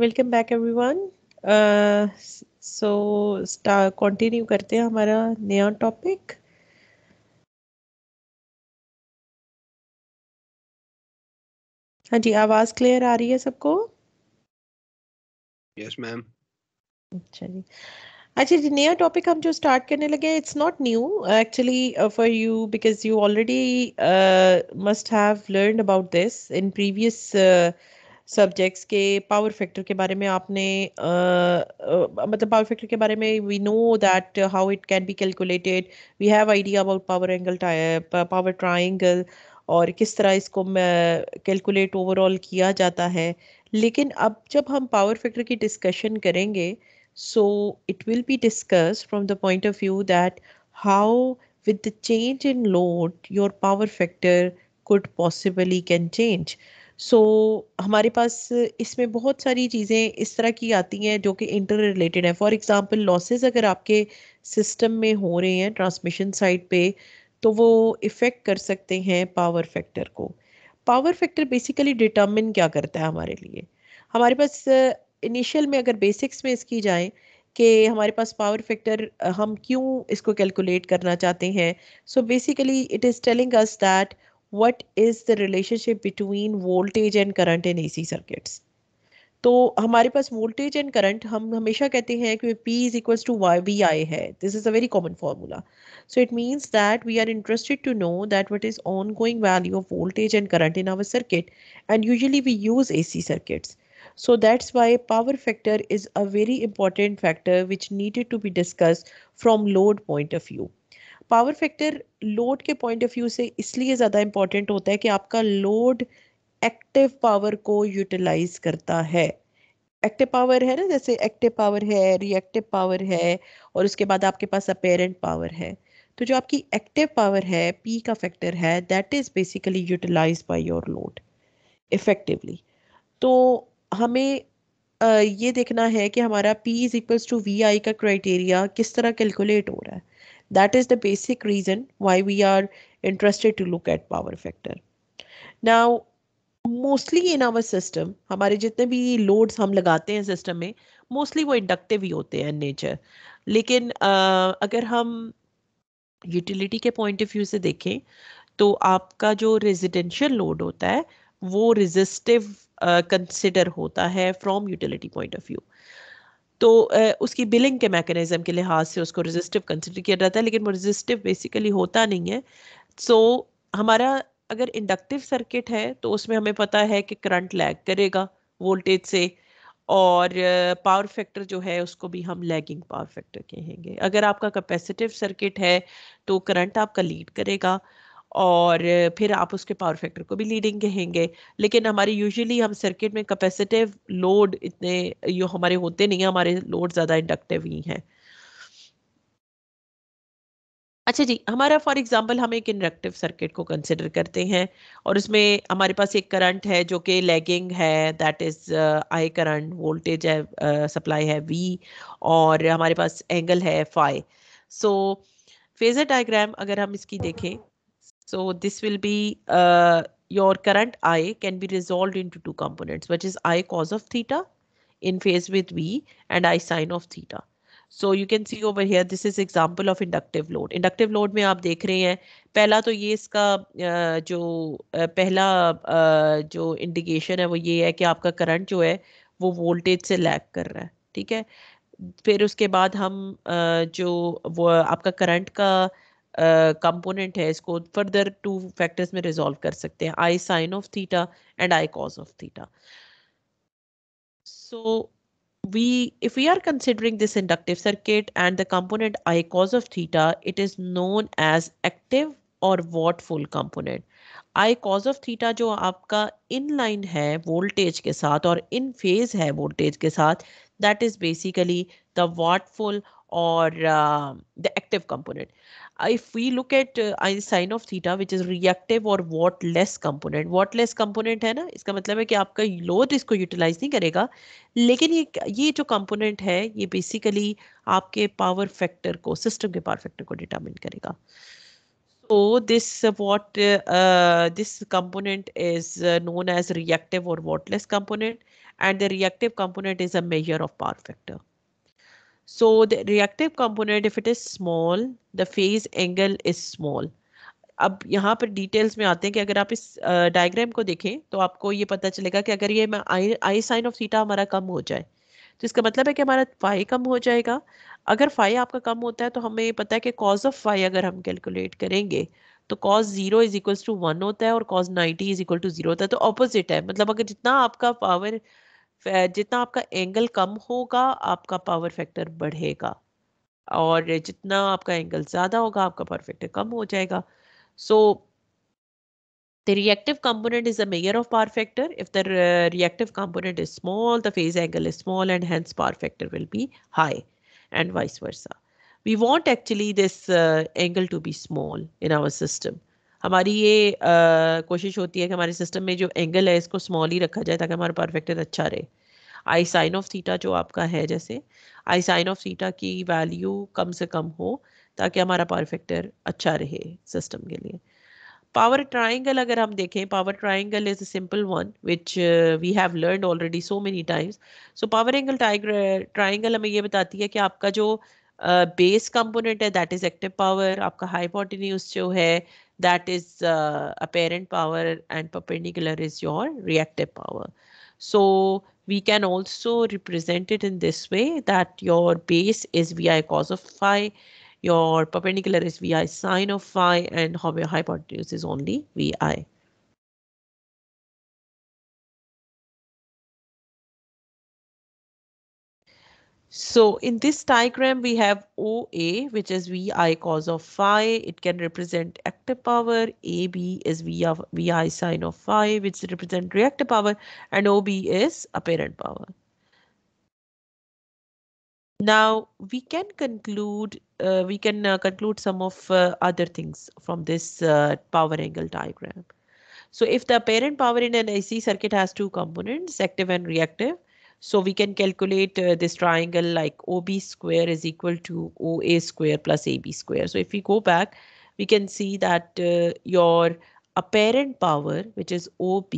welcome back everyone so continue करते हैं हमारा नया टॉपिक हाँ जी आवाज क्लियर आ रही है सबको यस मैम अच्छा जी अच्छा जी नया टॉपिक हम जो स्टार्ट करने लगे it's not new actually for you because you already must have learn about this in previous subjects के पावर फैक्टर के बारे में आपने uh, uh, मतलब पावर फैक्टर के बारे में we know that how it can be calculated we have idea about power angle power triangle और किस तरह इसको कैलकुलेट ओवरऑल किया जाता है लेकिन अब जब हम पावर फैक्टर की डिस्कशन करेंगे so it will be discuss from the point of view that how with the change in load your power factor could possibly can change so so, हमारे पास इसमें बहुत सारी चीज़ें इस तरह की आती हैं जो कि इंटर रिलेटेड हैं फॉर एग्जांपल लॉसेस अगर आपके सिस्टम में हो रहे हैं ट्रांसमिशन साइड पे तो वो इफ़ेक्ट कर सकते हैं पावर फैक्टर को पावर फैक्टर बेसिकली डिटर्मिन क्या करता है हमारे लिए हमारे पास इनिशियल में अगर बेसिक्स में इसकी जाए कि हमारे पास पावर फैक्टर हम क्यों इसको कैलकुलेट करना चाहते हैं so basically it is telling us that what is the relationship between voltage and current in AC circuits. So, हमारे पास वोल्टेज एंड करंट हम हमेशा कहते हैं कि P is equals to Y V I है. This is a very common formula. So it means that we are interested to know that what is ongoing value of voltage and current in our circuit. And usually we use AC circuits. So that's why power factor is a very important factor which needed to be discussed from load point of view. Power factor load के पॉइंट ऑफ व्यू से इसलिए ज़्यादा इम्पॉर्टेंट होता है कि आपका लोड एक्टिव पावर को यूटिलाइज करता है एक्टिव पावर है ना जैसे एक्टिव पावर है रिएक्टिव पावर है और उसके बाद आपके पास अपेरेंट पावर है तो जो आपकी एक्टिव पावर है पी का फैक्टर है that is basically utilize by your load effectively तो हमें ये देखना है कि हमारा P is equals to V I का क्राइटेरिया किस तरह कैलकुलेट हो रहा है That is the basic reason why we are interested to look at power factor. Now, mostly in our system हमारे जितने भी लोड्स हम लगाते हैं सिस्टम में मोस्टली वो इंडक्टिव ही होते हैं नेचर लेकिन आ, अगर हम यूटिलिटी के पॉइंट ऑफ व्यू से देखें तो आपका जो रेजिडेंशियल लोड होता है वो रेजिस्टिव कंसिडर uh, होता है from utility point of view तो उसकी बिलिंग के मैकेनिज्म के लिहाज से उसको रजिस्टिव कंसिडर किया जाता है लेकिन वो रजिस्टिव बेसिकली होता नहीं है सो so, हमारा अगर इंडक्टिव सर्किट है तो उसमें हमें पता है कि करंट लैग करेगा वोल्टेज से और पावर फैक्टर जो है उसको भी हम लैगिंग पावर फैक्टर कहेंगे अगर आपका कैपेसिटिव सर्किट है तो करंट आपका लीड करेगा और फिर आप उसके पावर फैक्टर को भी लीडिंग कहेंगे लेकिन हमारे यूजुअली हम सर्किट में कैपेसिटिव लोड इतने यो हमारे होते नहीं है हमारे लोड ज़्यादा इंडक्टिव ही हैं अच्छा जी हमारा फॉर एग्जांपल हम एक इंडक्टिव सर्किट को कंसिडर करते हैं और उसमें हमारे पास एक करंट है जो कि लैगिंग है that is I current voltage है सप्लाई uh, है वी और हमारे पास एंगल है फाई सो फेजर डायग्राम अगर हम इसकी देखें So this will be uh, your current I can be resolved into two components, which is I cos of theta in phase with V and I sine of theta. So you can see over here this is example of inductive load inductive load में आप देख रहे हैं पहला तो ये इसका जो पहला जो इंडिकेशन है वो ये है कि आपका करंट जो है वो वोल्टेज से लैग कर रहा है ठीक है फिर उसके बाद हम जो वो आपका करंट का कंपोनेंट uh, है इसको फर्दर टू फैक्टर्स में रिजॉल्व कर सकते हैं I sine of theta and I cos of theta so we if we are considering this inductive circuit and the component i cos of theta it is known as active or watful component i cos of theta जो आपका in line है voltage के साथ और in phase है voltage के साथ that is basically the watful or uh, the active component if we look at uh, sine of theta which is reactive or wattless component wattless component है ना इसका मतलब है कि आपका load इसको utilize नहीं करेगा लेकिन ये ये जो component है ये basically आपके power factor को system के power factor को determine करेगा so this uh, what uh, uh, this component is uh, known as reactive or wattless component and the reactive component is a measure of power factor So the reactive component, if it is small, the phase angle is small. अब यहाँ पर डिटेल्स में आते हैं कि अगर आप इस डायग्राम को देखें तो आपको ये पता चलेगा कि अगर ये I I sine of theta हमारा कम हो जाए तो इसका मतलब है कि हमारा फाई कम हो जाएगा अगर फाई आपका कम होता है तो हमें पता है कि कॉज ऑफ फाई अगर हम कैलकुलेट करेंगे तो cos zero is equals to one होता है और cos ninety is equal to zero होता है तो ऑपोजिट है मतलब अगर जितना आपका पावर जितना आपका एंगल कम होगा आपका पावर फैक्टर बढ़ेगा और जितना आपका एंगल ज्यादा होगा आपका पावर फैक्टर कम हो जाएगा so the reactive component is a measure of power factor if the reactive component is small the phase angle is small and hence power factor will be high and vice versa we want actually this angle to be small in our system हमारी ये आ, कोशिश होती है कि हमारे सिस्टम में जो एंगल है इसको स्मॉल ही रखा जाए ताकि हमारा परफेक्टेड अच्छा रहे आई साइन ऑफ थीटा जो आपका है जैसे आई साइन ऑफ थीटा की वैल्यू कम से कम हो ताकि हमारा परफेक्टर अच्छा रहे सिस्टम के लिए पावर ट्राइंगल अगर हम देखें power triangle is a simple one which we have learn already so many times so power angle triangle हमें ये बताती है कि आपका जो बेस कंपोनेंट है दैट इज़ एक्टिव पावर आपका पॉटिन्यूस जो है that is uh, apparent power and perpendicular is your reactive power. So we can also represent it in this way that your base is Vi cos of phi, your perpendicular is Vi sine of phi, and your hypotenuse is only Vi. So in this diagram, we have OA, which is VI cos of phi. It can represent active power. AB is VI, VI sine of phi, which represent reactive power. And OB is apparent power. Now we can conclude uh, we can uh, conclude some of uh, other things from this uh, power angle diagram. So if the apparent power in an AC circuit has two components, active and reactive, so we can calculate uh, this triangle like OB square is equal to OA square plus AB square. So if we go back, we can see that uh, your apparent power, which is OB,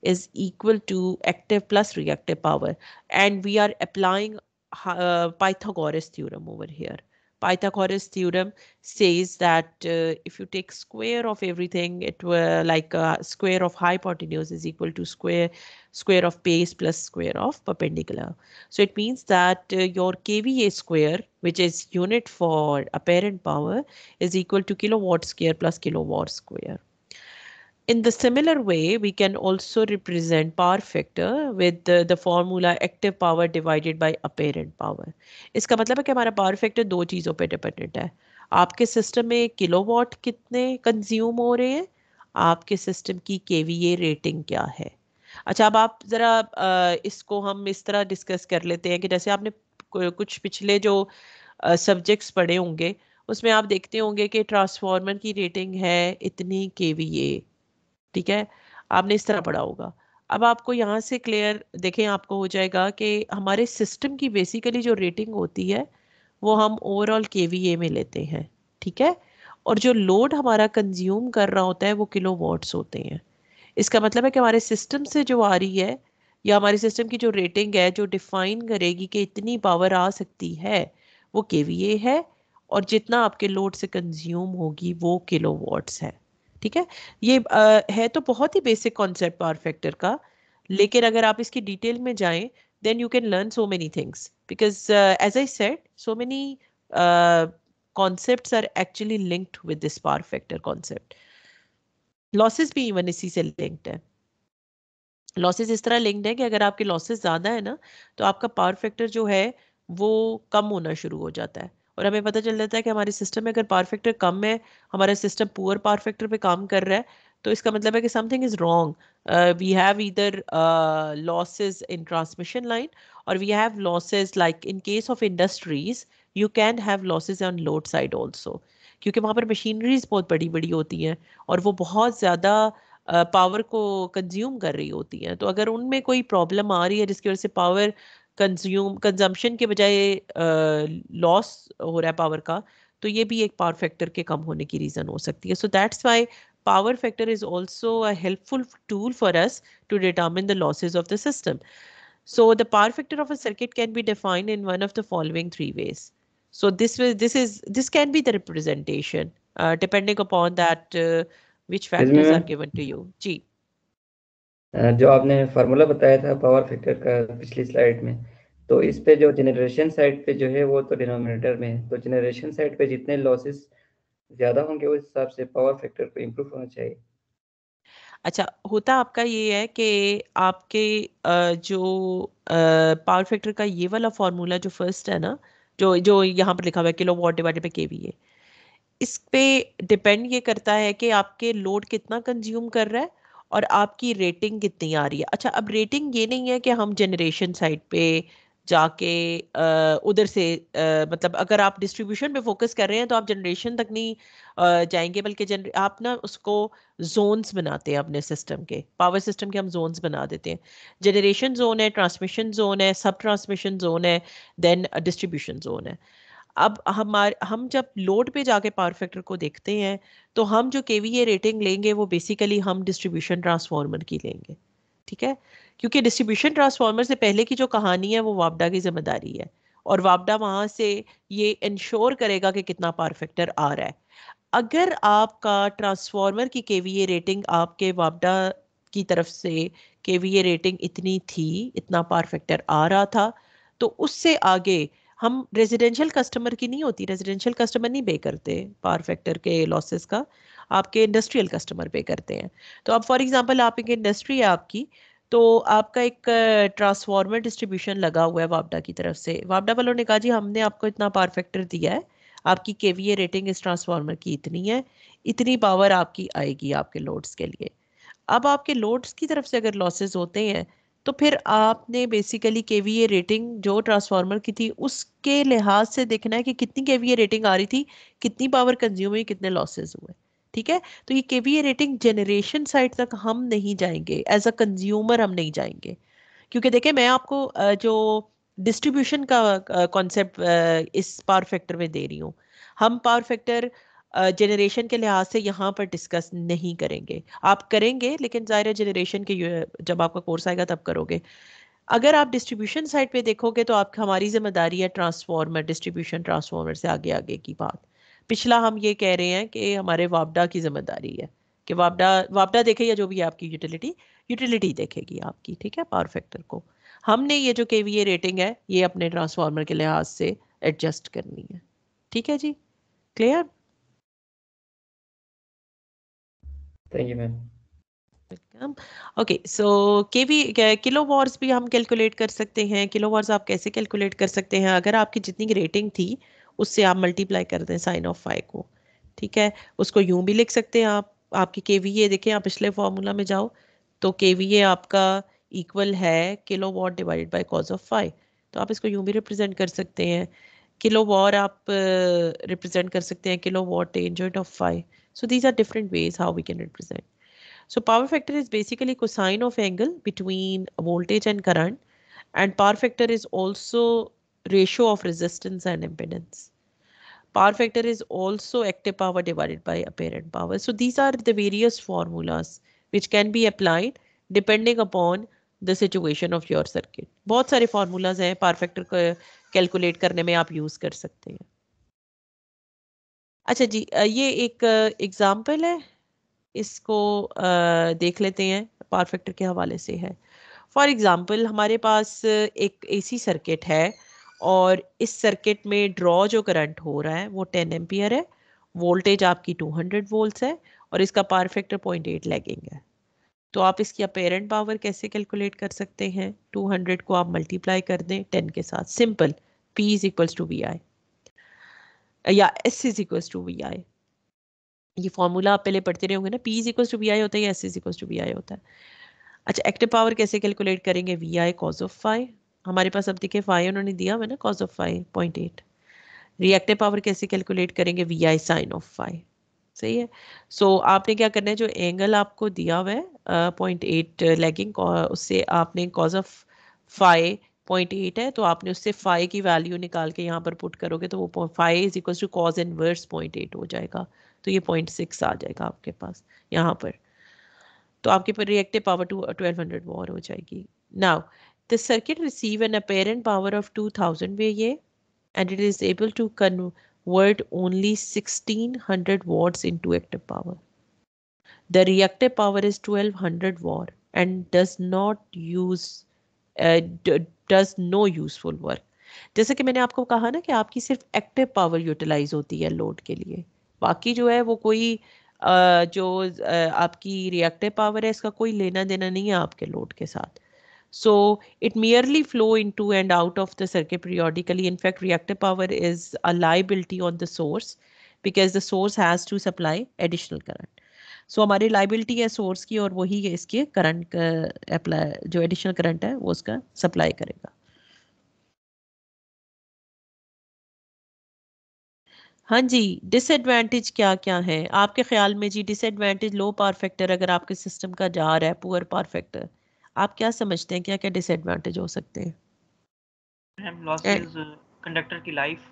is equal to active plus reactive power. And we are applying uh, Pythagoras theorem over here. Pythagoras theorem says that uh, if you take square of everything, it will like uh, square of hypotenuse is equal to square square of base plus square of perpendicular. So it means that uh, your kVA square, which is unit for apparent power, is equal to kilowatt square plus kilowatt square. In the similar way, we can also represent power factor with the, the formula active power divided by apparent power. इसका मतलब है कि हमारा power factor दो चीज़ों पे डिपेंडेंट है आपके सिस्टम में किलोवाट कितने कंज्यूम हो रहे हैं आपके सिस्टम की केवीए रेटिंग क्या है अच्छा अब आप ज़रा इसको हम इस तरह डिस्कस कर लेते हैं कि जैसे आपने कुछ पिछले जो सब्जेक्ट्स पढ़े होंगे उसमें आप देखते होंगे कि ट्रांसफार्मर की रेटिंग है इतनी के ठीक है आपने इस तरह पढ़ा होगा अब आपको यहाँ से क्लियर देखें आपको हो जाएगा कि हमारे सिस्टम की बेसिकली जो रेटिंग होती है वो हम ओवरऑल के में लेते हैं ठीक है और जो लोड हमारा कंज्यूम कर रहा होता है वो किलो वॉट्स होते हैं इसका मतलब है कि हमारे सिस्टम से जो आ रही है या हमारे सिस्टम की जो रेटिंग है जो डिफाइन करेगी कि इतनी पावर आ सकती है वो के है और जितना आपके लोड से कंज्यूम होगी वो किलो वॉट्स है ठीक है ये आ, है तो बहुत ही बेसिक कॉन्सेप्ट पावर फैक्टर का लेकिन अगर आप इसकी डिटेल में जाएं then you can learn so many things because as I said so many concept are actually linked with this power factor concept losses भी इवन इसी से लिंक्ड है लॉसेज इस तरह लिंक्ड है कि अगर आपके लॉसेज ज़्यादा है ना तो आपका पावर फैक्टर जो है वो कम होना शुरू हो जाता है और हमें पता चल जाता है कि हमारे सिस्टम में अगर परफेक्टर कम है हमारा सिस्टम पुअर परफेक्टर पे काम कर रहा है तो इसका मतलब है कि something is wrong we have इधर लॉसेज इन ट्रांसमिशन लाइन और we have losses like in case of industries you can have losses on load side also क्योंकि वहाँ पर मशीनरीज बहुत बड़ी बड़ी होती हैं और वो बहुत ज़्यादा पावर uh, को कंज्यूम कर रही होती हैं तो अगर उनमें कोई प्रॉब्लम आ रही है जिसकी वजह से पावर कंज्यूम कंजम्पशन के बजाय लॉस हो रहा है पावर का तो ये भी एक पावर फैक्टर के कम होने की रीज़न हो सकती है so that's why power factor is also a helpful tool for us to determine the losses of the system so the power factor of a circuit can be defined in one of the following three ways so this this is this can be the representation depending upon that which factors are given to you जी जो आपने फार्मूला बताया था पावर फैक्टर का पिछली स्लाइड में तो इस पे जो जनरेशन साइड पे जो है वो तो डिनोमिनेटर में है तो जनरेशन साइड पे जितने लॉसेस ज्यादा होंगे उस हिसाब से पावर फैक्टर को इम्प्रूव होना चाहिए अच्छा होता आपका ये है कि आपके जो पावर फैक्टर का ये वाला फार्मूला जो फर्स्ट है ना जो जो यहाँ पर लिखा हुआ है किलो वॉट डिवाइड पे के वी है इस पे डिपेंड ये करता है कि आपके लोड कितना कंज्यूम कर रहा है और आपकी रेटिंग कितनी आ रही है अच्छा अब रेटिंग ये नहीं है कि हम जनरेशन साइड पे जाके उधर से आ, मतलब अगर आप डिस्ट्रीब्यूशन पे फोकस कर रहे हैं तो आप जनरेशन तक नहीं आ, जाएंगे बल्कि आप ना उसको जोन्स बनाते हैं अपने सिस्टम के पावर सिस्टम के हम जोन्स बना देते हैं जनरेशन जोन है ट्रांसमिशन जोन है सब ट्रांसमिशन जोन है देन डिस्ट्रीब्यूशन जोन है अब हमारे हम जब लोड पे जाके पावर फैक्टर को देखते हैं तो हम जो के रेटिंग लेंगे वो बेसिकली हम डिस्ट्रीब्यूशन ट्रांसफार्मर की लेंगे ठीक है क्योंकि डिस्ट्रीब्यूशन ट्रांसफार्मर से पहले की जो कहानी है वो वापडा की जिम्मेदारी है और वापडा वहाँ से ये इंश्योर करेगा कि कितना पावर फैक्टर आ रहा है अगर आपका ट्रांसफार्मर की के रेटिंग आपके वापडा की तरफ से के रेटिंग इतनी थी इतना पावर फैक्टर आ रहा था तो उससे आगे हम रेजिडेंशियल कस्टमर की नहीं होती रेजिडेंशियल कस्टमर नहीं पे करते पावर फैक्टर के लॉसेस का आपके इंडस्ट्रियल कस्टमर पे करते हैं तो अब फॉर एग्जांपल आप एक इंडस्ट्री है आपकी तो आपका एक ट्रांसफार्मर डिस्ट्रीब्यूशन लगा हुआ है वापडा की तरफ से वापडा वालों ने कहा जी हमने आपको इतना पावर फैक्टर दिया है आपकी के रेटिंग इस ट्रांसफार्मर की इतनी है इतनी पावर आपकी आएगी आपके लोड्स के लिए अब आपके लोड्स की तरफ से अगर लॉसेज होते हैं तो फिर आपने बेसिकली के वी रेटिंग जो ट्रांसफार्मर की थी उसके लिहाज से देखना है कि कितनी के वी रेटिंग आ रही थी कितनी पावर कंज्यूम हुई कितने लॉसेज हुए ठीक है तो ये के वी रेटिंग जनरेशन साइड तक हम नहीं जाएंगे एज अ कंज्यूमर हम नहीं जाएंगे क्योंकि देखें मैं आपको जो डिस्ट्रीब्यूशन का कॉन्सेप्ट इस पावर फैक्टर में दे रही हूँ हम पावर फैक्टर जनरेशन के लिहाज से यहाँ पर डिस्कस नहीं करेंगे आप करेंगे लेकिन ज़ाहिर जनरेशन के जब आपका कोर्स आएगा तब करोगे अगर आप डिस्ट्रीब्यूशन साइड पे देखोगे तो आप हमारी जिम्मेदारी है ट्रांसफार्मर डिस्ट्रीब्यूशन ट्रांसफार्मर से आगे आगे की बात पिछला हम ये कह रहे हैं कि हमारे वापडा की जिम्मेदारी है कि वापडा वापडा देखे या जो भी आपकी यूटिलिटी यूटिलिटी देखेगी आपकी ठीक है पावर फैक्टर को हमने ये जो के वी ए रेटिंग है ये अपने ट्रांसफार्मर के लिहाज से एडजस्ट करनी है ठीक है जी clear thank you ma'am welcome okay so kV kilo vars भी हम कैलकुलेट कर सकते हैं किलो वॉर्स आप कैसे कैलकुलेट कर सकते हैं अगर आपकी जितनी रेटिंग थी उससे आप मल्टीप्लाई कर दें साइन ऑफ फाइव को ठीक है उसको यूं भी लिख सकते हैं आप आपकी के वी ए देखें आप पिछले फॉर्मूला में जाओ तो के वी ए आपका इक्वल है kilo watt divide by cos of five तो आप इसको यूं भी रिप्रेजेंट कर सकते हैं किलो वॉर आप रिप्रेजेंट कर सकते हैं kilo watt tangent of five So these are different ways how we can represent. So power factor is basically cosine of angle between voltage and current and power factor is also ratio of resistance and impedance. Power factor is also active power divided by apparent power. So these are the various formulas which can be applied depending upon situation of your circuit. Both बहुत formulas hai power factor factor calculate करने mein aap use कर sakte hai. अच्छा जी ये एक एग्जाम्पल है इसको देख लेते हैं पावर फैक्टर के हवाले से है फॉर एग्ज़ाम्पल हमारे पास एक एसी सर्किट है और इस सर्किट में ड्रॉ जो करंट हो रहा है वो 10 एम्पियर है वोल्टेज आपकी 200 वोल्ट है और इसका power factor point eight lagging है तो आप इसकी अपेरेंट पावर कैसे कैलकुलेट कर सकते हैं 200 को आप मल्टीप्लाई कर दें 10 के साथ simple P is equals to V I या S is equal to V I ये फॉर्मूला आप पहले पढ़ते रहे होंगे ना P is equal to V I होता है या S is equal to V I होता है अच्छा एक्टिव पावर कैसे कैलकुलेट करेंगे V I cos of five हमारे पास अब देखिए फाइव उन्होंने दिया हुआ ना cos of five point eight reactive power कैसे कैलकुलेट करेंगे V I sine of five सही है सो so, आपने क्या करना है जो एंगल आपको दिया हुआ है पॉइंट एट लैगिंग उससे आपने cos of five point eight है तो आपने उससे फाइव की वैल्यू निकाल के यहाँ पर पुट करोगे तो वो five is equal to cos inverse point eight हो जाएगा तो ये पॉइंट सिक्स आ जाएगा आपके पास यहाँ पर तो आपके पर reactive power two twelve hundred var हो जाएगी now the circuit receive an apparent power of two thousand V A and it is able to convert only sixteen hundred watts into active power the reactive power is twelve hundred var and does not use does no useful work जैसे कि मैंने आपको कहा ना कि आपकी सिर्फ एक्टिव पावर यूटिलाइज होती है लोड के लिए बाकी जो है वो कोई जो आपकी रिएक्टिव पावर है इसका कोई लेना देना नहीं है आपके लोड के साथ so it merely flow into and out of the circuit periodically in fact reactive power is a liability on the source because the source has to supply additional current so हमारी लाइबिलिटी है सोर्स की और वही इसके करंट अप्लाई जो एडिशनल करंट है वो उसका सप्लाई करेगा हाँ जी डिसएडवांटेज क्या क्या है आपके ख्याल में जी डिसएडवांटेज लो पावर फैक्टर अगर आपके सिस्टम का जा रहा है पुअर पावर फैक्टर आप क्या समझते हैं क्या क्या डिसएडवांटेज हो सकते हैं कंडक्टर की लाइफ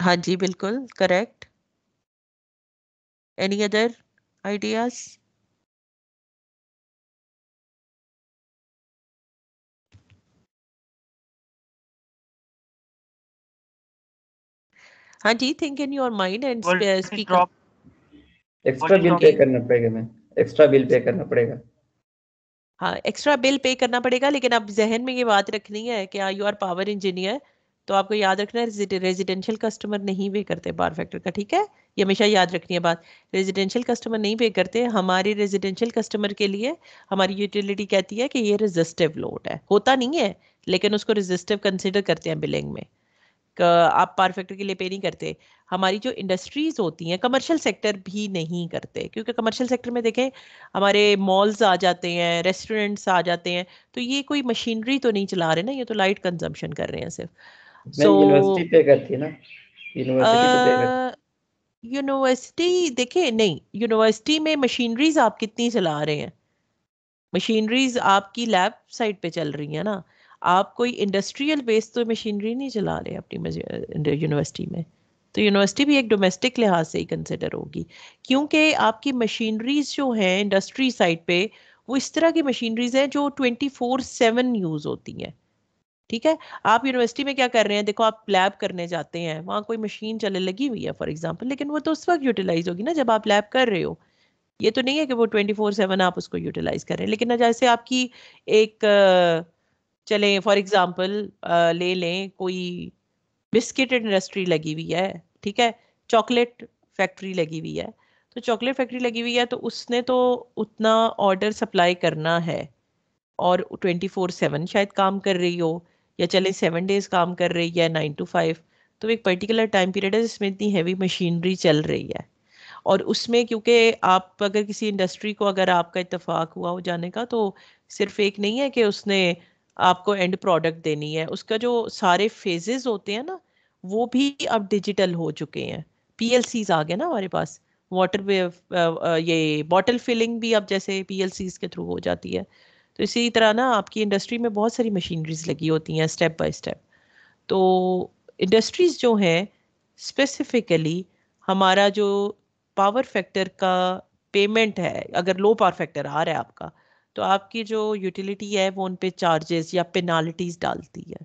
हाँ जी बिल्कुल करेक्ट Any other ideas? हाँ जी think in your mind and speak extra bill pay करना पड़ेगा मैम एक्स्ट्रा बिल पे करना पड़ेगा हाँ एक्स्ट्रा बिल पे करना पड़ेगा लेकिन अब जहन में ये बात रखनी है कि यू आर पावर इंजीनियर तो आपको याद रखना है रेजिडेंशियल कस्टमर नहीं पे करते बार फैक्टर का ठीक है ये हमेशा याद रखनी है बात रेजिडेंशियल कस्टमर नहीं पे करते हमारे रेजिडेंशियल कस्टमर के लिए हमारी यूटिलिटी कहती है कि ये रेजिस्टिव लोड है होता नहीं है लेकिन उसको रेजिस्टिव कंसिडर करते हैं बिलिंग में आप पार फैक्टर के लिए पे नहीं करते हमारी जो इंडस्ट्रीज होती हैं कमर्शियल सेक्टर भी नहीं करते क्योंकि कमर्शियल सेक्टर में देखें हमारे मॉल्स आ जाते हैं रेस्टोरेंट्स आ जाते हैं तो ये कोई मशीनरी तो नहीं चला रहे ना ये तो लाइट कंजम्पशन कर रहे हैं सिर्फ so, यूनिवर्सिटी पे करती है ना यूनिवर्सिटी uh, देखिए नहीं यूनिवर्सिटी में मशीनरीज आप कितनी चला रहे हैं मशीनरीज आपकी लैब साइड पे चल रही है ना आप कोई इंडस्ट्रियल बेस तो मशीनरी नहीं चला रहे अपनी यूनिवर्सिटी uh, में तो यूनिवर्सिटी भी एक डोमेस्टिक लिहाज से ही कंसिडर होगी क्योंकि आपकी मशीनरीज जो है इंडस्ट्री साइड पे वो इस तरह की मशीनरीज हैं जो ट्वेंटी फोर सेवन यूज़ होती हैं ठीक है आप यूनिवर्सिटी में क्या कर रहे हैं देखो आप लैब करने जाते हैं वहां कोई मशीन चले लगी हुई है फॉर एग्जाम्पल लेकिन वो तो उस वक्त यूटिलाइज होगी ना जब आप लैब कर रहे हो ये तो नहीं है कि वो ट्वेंटी फोर सेवन आप उसको यूटिलाइज कर रहे हैं लेकिन जैसे आपकी एक चले फॉर एग्जाम्पल ले लें कोई बिस्किट इंडस्ट्री लगी हुई है ठीक है चॉकलेट फैक्ट्री लगी हुई है तो चॉकलेट फैक्ट्री लगी हुई है तो उसने तो उतना ऑर्डर सप्लाई करना है और ट्वेंटी फोर सेवन शायद काम कर रही हो या चले सेवन डेज काम कर रही है नाइन टू फाइव तो एक पर्टिकुलर टाइम पीरियड है जिसमें इतनी हैवी मशीनरी चल रही है और उसमें क्योंकि आप अगर किसी इंडस्ट्री को अगर आपका इतफाक हुआ हो जाने का तो सिर्फ एक नहीं है कि उसने आपको एंड प्रोडक्ट देनी है उसका जो सारे फेजेस होते हैं ना वो भी अब डिजिटल हो चुके हैं पी आ गए ना हमारे पास वाटर uh, uh, ये बॉटल फिलिंग भी अब जैसे पी के थ्रू हो जाती है तो इसी तरह ना आपकी इंडस्ट्री में बहुत सारी मशीनरीज लगी होती हैं स्टेप बाय स्टेप तो इंडस्ट्रीज़ जो हैं स्पेसिफिकली हमारा जो पावर फैक्टर का पेमेंट है अगर लो पावर फैक्टर आ रहा है आपका तो आपकी जो यूटिलिटी है वो उन पे चार्जेस या पेनाल्टीज डालती है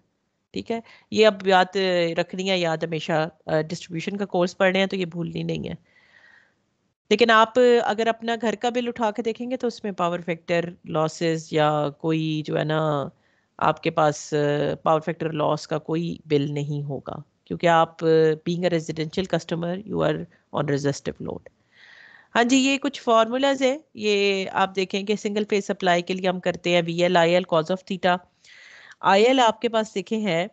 ठीक है ये अब याद रखनी है याद हमेशा डिस्ट्रीब्यूशन का कोर्स पढ़ रहे हैं तो ये भूलनी नहीं है लेकिन आप अगर अपना घर का बिल उठा के देखेंगे तो उसमें पावर फैक्टर लॉसेस या कोई जो है ना आपके पास पावर फैक्टर लॉस का कोई बिल नहीं होगा क्योंकि आप being a residential customer you are on resistive load हाँ जी ये कुछ फार्मूलाज है ये आप देखें कि सिंगल फेज सप्लाई के लिए हम करते हैं V L I L cos of theta I L आपके पास देखे हैं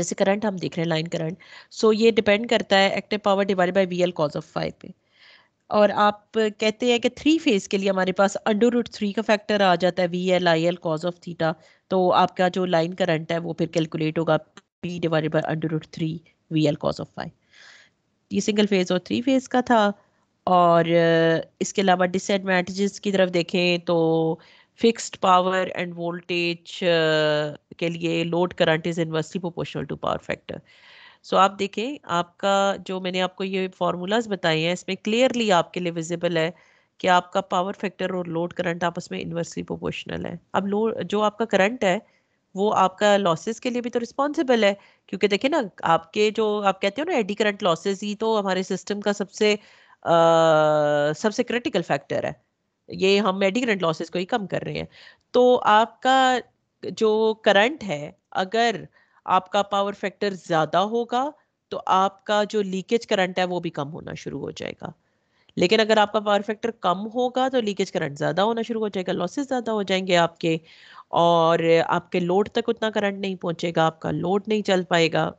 जैसे करंट हम देख रहे हैं लाइन करंट सो ये डिपेंड करता है active power divide by V L cos of five पे और आप कहते हैं कि थ्री फेज के लिए हमारे पास अंडर रूट थ्री का फैक्टर आ जाता है V L I L cos of theta तो आपका जो लाइन करंट है वो फिर कैलकुलेट होगा P divided by under root three V L cos of five ये सिंगल फेज और थ्री फेज का था और इसके अलावा डिसएडवांटेजेस की तरफ देखें तो फिक्स्ड पावर एंड वोल्टेज के लिए load current is inversely proportional to power factor so so आप देखें आपका जो मैंने आपको ये फार्मूलाज बताए हैं इसमें क्लियरली आपके लिए विजिबल है कि आपका पावर फैक्टर और लोड करंट आपस में इन्वर्सली प्रोपोर्शनल है अब लो जो आपका करंट है वो आपका लॉसेस के लिए भी तो रिस्पॉन्सिबल है क्योंकि देखिए ना आपके जो आप कहते हो ना एडी करंट लॉसेस ही तो हमारे सिस्टम का सबसे आ, सबसे क्रिटिकल फैक्टर है ये हम एडी करंट लॉसेस को ही कम कर रहे हैं तो आपका जो करंट है अगर आपका पावर फैक्टर ज़्यादा होगा तो आपका जो लीकेज करंट है वो भी कम होना शुरू हो जाएगा लेकिन अगर आपका पावर फैक्टर कम होगा तो लीकेज करंट ज़्यादा होना शुरू हो जाएगा लॉसेस ज़्यादा हो जाएंगे आपके और आपके लोड तक उतना करंट नहीं पहुंचेगा आपका लोड नहीं चल पाएगा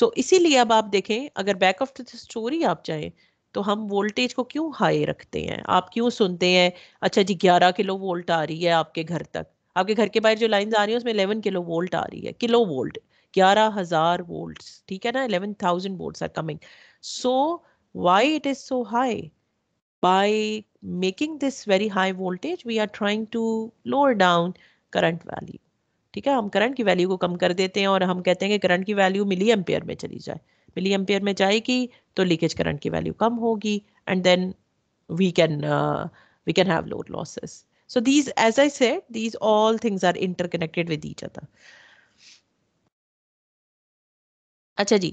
सो इसीलिए अब आप देखें अगर बैक ऑफ द स्टोरी आप चाहें तो हम वोल्टेज को क्यों हाई रखते हैं आप क्यों सुनते हैं अच्छा जी 11 किलो वोल्ट आ रही है आपके घर तक आपके घर के बाहर जो लाइन आ रही है उसमें इलेवन किलो वोल्ट आ रही है किलो वोल्ट ग्यारह हजार वोल्ट ठीक है ना eleven thousand volt are coming so why it is so high by making this very high voltage we are trying to lower down current value ठीक है हम करंट की वैल्यू को कम कर देते हैं और हम कहते हैं कि करंट की वैल्यू मिली एम्पेयर में चली जाए मिली एम्पेयर में जाएगी तो लीकेज करंट की वैल्यू कम होगी and then we can we can have lower losses So these, as I said, these all things are interconnected with each other. अच्छा जी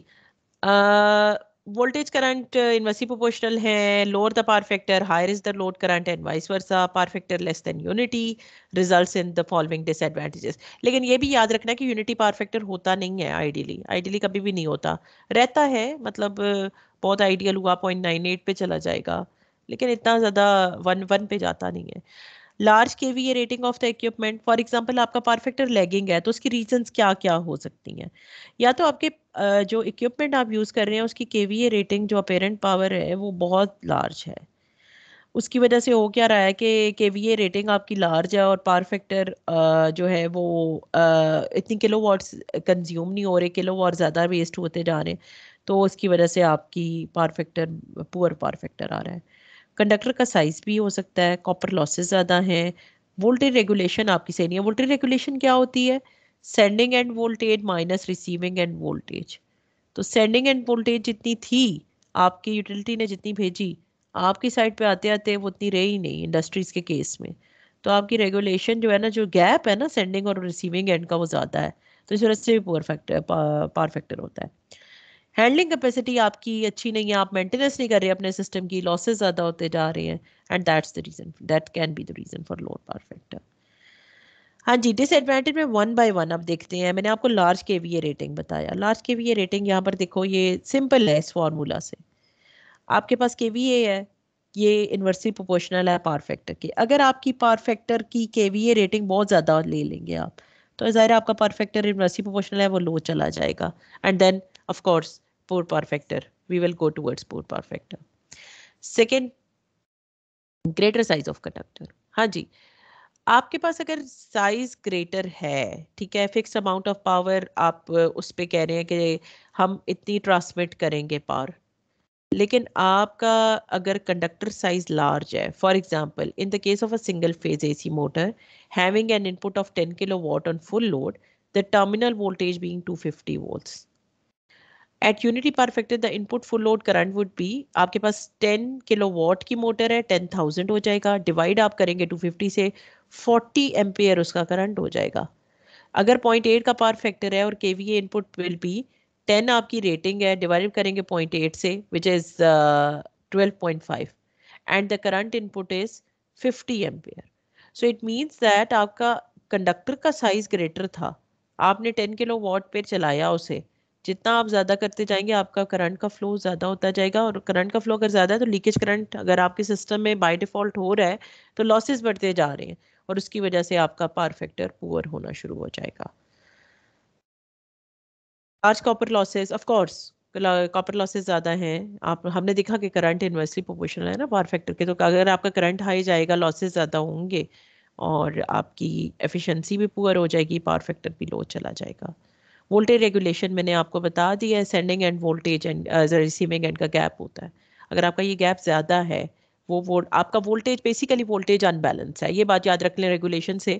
वोल्टेज करंट इनवर्सली प्रोपोर्शनल है lower the power factor higher is the load current and vice versa power factor less than unity results in the following disadvantages लेकिन ये भी याद रखना कि यूनिटी पावर फैक्टर होता नहीं है आइडियली आइडियली कभी भी नहीं होता रहता है मतलब बहुत आइडियल हुआ पॉइंट नाइन एट पे चला जाएगा लेकिन इतना ज़्यादा वन वन पे जाता नहीं है लार्ज के वी ये rating of the equipment for example आपका परफेक्टर लैगिंग है तो उसकी रीजंस क्या क्या हो सकती हैं या तो आपके जो इक्विपमेंट आप यूज़ कर रहे हैं उसकी के वी ए रेटिंग जो अपेरेंट पावर है वो बहुत लार्ज है उसकी वजह से हो क्या रहा है कि के वी ए रेटिंग आपकी लार्ज है और परफेक्टर जो है वो इतनी किलो वाट्स कंज्यूम नहीं हो रहे किलो वाट ज़्यादा वेस्ट होते जा रहे हैं तो उसकी वजह से आपकी परफेक्टर पुअर परफेक्टर आ रहा है कंडक्टर का साइज भी हो सकता है कॉपर लॉसेस ज़्यादा हैं वोल्टेज रेगुलेशन आपकी सही नहीं है वोल्टेज रेगुलेशन क्या होती है sending end voltage minus receiving end voltage तो सेंडिंग एंड वोल्टेज जितनी थी आपकी यूटिलिटी ने जितनी भेजी आपकी साइड पे आते आते वो उतनी रही नहीं इंडस्ट्रीज़ के केस में तो आपकी रेगुलेशन जो है ना जो गैप है ना सेंडिंग और रिसीविंग एंड का वो ज़्यादा है तो इस वजह से भी पावर फैक्टर पावर फैक्टर होता है हैंडलिंग कैपेसिटी आपकी अच्छी नहीं है आप मेंटेनेंस नहीं कर रहे अपने सिस्टम की लॉसेज ज़्यादा होते जा रहे हैं and that's the reason that can be the reason for lower power factor हाँ जी डिसएडवांटेज में वन बाय वन आप देखते हैं मैंने आपको large K V A rating बताया large K V A rating यहाँ पर देखो ये सिंपल है इस फॉर्मूला से आपके पास के वी ए है ये इन्वर्सली प्रोपोर्शनल है पावर फैक्टर के अगर आपकी पावर फैक्टर की के वी ए रेटिंग बहुत ज़्यादा ले लेंगे आप तो ज़ाहिर आपका पावर फैक्टर इन्वर्सली प्रोपोर्शनल है वो लो चला जाएगा and then of course, four power factor. We will go towards four power factor. Second, greater size of conductor ha हाँ ji आपके पास अगर साइज ग्रेटर है ठीक है फिक्स अमाउंट ऑफ पावर आप उस पर कह रहे हैं कि हम इतनी ट्रांसमिट करेंगे पावर लेकिन आपका अगर कंडक्टर साइज लार्ज है for example in the case of a single phase AC motor having an input of 10 kilo watt on full load the terminal voltage being 250 fifty at unity perfect the input full load current would be आपके पास 10 किलो वॉट की मोटर है 10,000 हो जाएगा डिवाइड आप करेंगे 250 से 40 एम्पेयर उसका करंट हो जाएगा अगर पॉइंट एट का पार फैक्टर है और K V input will be ten आपकी रेटिंग है डिवाइड करेंगे पॉइंट एट से which is twelve point five and the current input is fifty ampere so it means that आपका कंडक्टर का साइज ग्रेटर था आपने टेन किलो वॉट पर चलाया उसे जितना आप ज़्यादा करते जाएंगे आपका करंट का फ्लो ज़्यादा होता जाएगा और करंट का फ्लो अगर ज़्यादा है तो लीकेज करंट अगर आपके सिस्टम में बाय डिफ़ॉल्ट हो रहा है तो लॉसेस बढ़ते जा रहे हैं और उसकी वजह से आपका पावर फैक्टर पुअर होना शुरू हो जाएगा large copper losses of course copper losses ज़्यादा हैं आप हमने देखा कि करंट इन्वर्सली प्रोपोर्शनल है ना पावर फैक्टर के तो अगर आपका करंट हाई जाएगा लॉसेज ज़्यादा होंगे और आपकी एफिशिएंसी भी पुअर हो जाएगी पावर फैक्टर भी लो चला जाएगा वोल्टेज रेगुलेशन मैंने आपको बता दिया है sending end voltage and receiving end का गैप होता है अगर आपका ये गैप ज़्यादा है वो वोल्ट आपका वोल्टेज बेसिकली वोल्टेज अनबैलेंस है ये बात याद रख लें रेगुलेशन से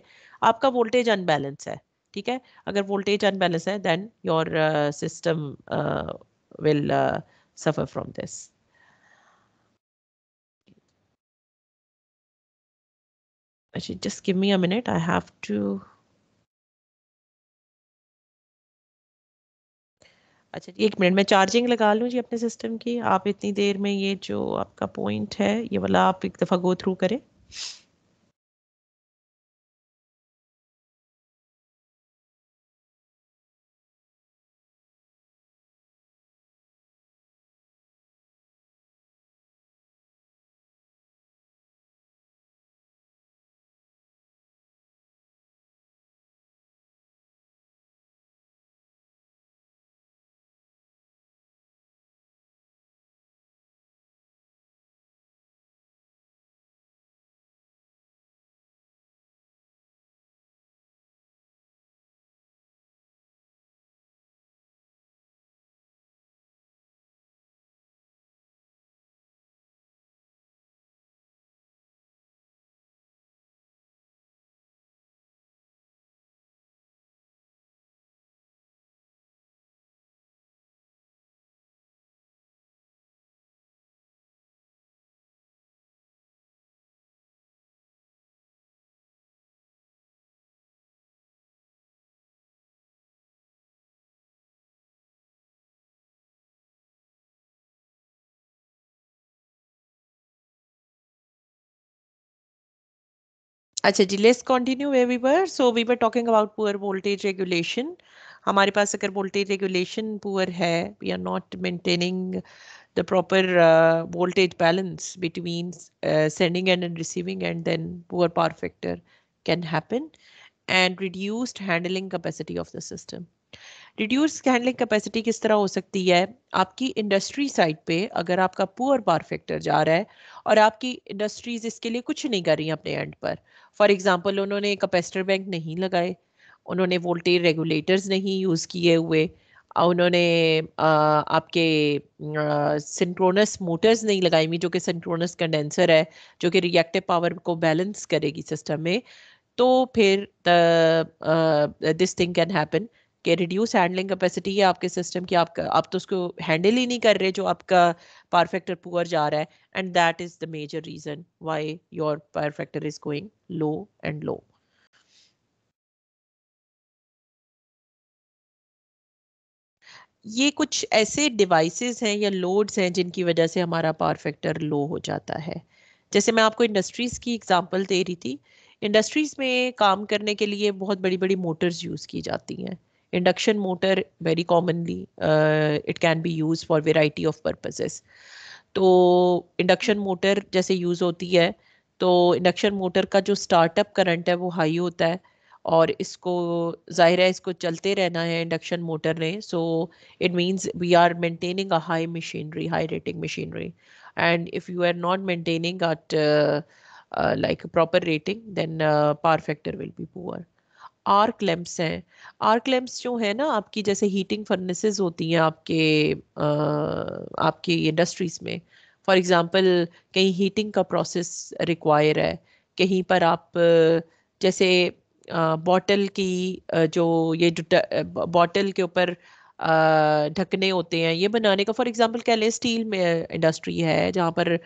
आपका वोल्टेज अनबैलेंस है ठीक है अगर वोल्टेज अनबैलेंस है then your system will suffer from this Actually, just give me a minute. I have to. अच्छा एक मिनट मैं चार्जिंग लगा लूँ जी अपने सिस्टम की आप इतनी देर में ये जो आपका पॉइंट है ये वाला आप एक दफ़ा गो थ्रू करें अच्छा जी let's continue we we were so we were talking about poor voltage regulation हमारे पास अगर वोल्टेज रेगुलेशन पुअर है we are not maintaining the proper voltage balance between sending end end receiving end then poor power factor can happen and reduced handling capacity of the system reduce handling capacity किस तरह हो सकती है आपकी इंडस्ट्री साइड पे अगर आपका पुअर पावर फैक्टर जा रहा है और आपकी इंडस्ट्रीज इसके लिए कुछ नहीं कर रही अपने एंड पर फॉर एग्जाम्पल उन्होंने कैपेसिटर बैंक नहीं लगाए उन्होंने वोल्टेज रेगुलेटर्स नहीं यूज़ किए हुए उन्होंने आपके सिंट्रोनस मोटर्स नहीं लगाई हुई जो कि सिंट्रोनस कंडेंसर है जो कि रिएक्टिव पावर को बैलेंस करेगी सिस्टम में तो फिर दिस थिंग कैन हैपन कि रिड्यूस हैंडलिंग कैपेसिटी है आपके सिस्टम की आपका आप तो उसको हैंडल ही नहीं कर रहे जो आपका पावर फैक्टर पुअर जा रहा है and that is the major reason why your power factor is going low and low ये कुछ ऐसे डिवाइसेस हैं या लोड्स हैं जिनकी वजह से हमारा पावर फैक्टर लो हो जाता है जैसे मैं आपको इंडस्ट्रीज़ की एग्जांपल दे रही थी इंडस्ट्रीज़ में काम करने के लिए बहुत बड़ी बड़ी मोटर्स यूज़ की जाती हैं induction motor very commonly uh, it can be used for variety of purposes तो इंडक्शन मोटर जैसे यूज़ होती है तो इंडक्शन मोटर का जो स्टार्टअप करंट है वो हाई होता है और इसको ज़ाहिर है इसको चलते रहना है इंडक्शन मोटर ने so it means we are maintaining a high machinery high rating machinery and if you are not maintaining at like proper rating then power factor will be poor arc lamps हैं आर्क लैम्प्स जो है ना आपकी जैसे हीटिंग फर्नेसेस होती हैं आपके आ, आपके इंडस्ट्रीज में फॉर एग्जांपल कहीं हीटिंग का प्रोसेस रिक्वायर है कहीं पर आप जैसे बॉटल की जो ये बॉटल के ऊपर ढकने होते हैं ये बनाने का फॉर एग्जांपल कह लें स्टील में इंडस्ट्री है जहाँ पर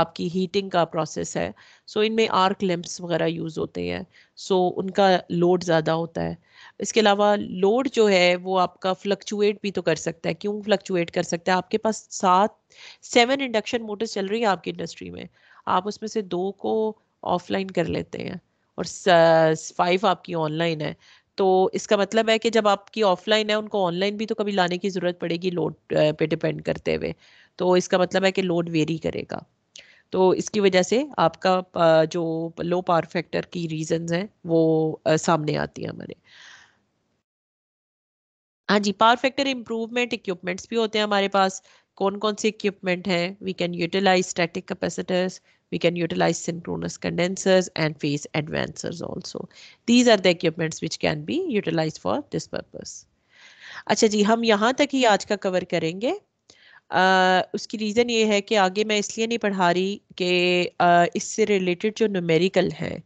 आपकी हीटिंग का प्रोसेस है सो so, इनमें आर्क लैंप्स वगैरह यूज़ होते हैं सो so, उनका लोड ज़्यादा होता है इसके अलावा लोड जो है वो आपका फ्लक्चुएट भी तो कर सकता है क्यों फ्लक्चुएट कर सकता है आपके पास सात सेवन इंडक्शन मोटर्स चल रही है आपकी इंडस्ट्री में आप उसमें से दो को ऑफलाइन कर लेते हैं और फाइव आपकी ऑनलाइन है तो इसका मतलब है कि जब आपकी ऑफलाइन है उनको ऑनलाइन भी तो कभी लाने की ज़रूरत पड़ेगी लोड पे डिपेंड करते हुए तो इसका मतलब है कि लोड वेरी करेगा तो इसकी वजह से आपका जो लो पावर फैक्टर की रीजंस हैं वो सामने आती है हमारे हाँ जी पावर फैक्टर इम्प्रूवमेंट इक्विपमेंट्स भी होते हैं हमारे पास कौन कौन से इक्विपमेंट हैं we can utilize static capacitors We can utilize synchronous condensers and phase advancers also. These are the equipments which can be utilized for this purpose. अच्छा जी हम यहाँ तक ही आज का कवर करेंगे Uh, उसकी रीज़न ये है कि आगे मैं इसलिए नहीं पढ़ा रही कि uh, इससे रिलेटेड जो न्यूमेरिकल हैं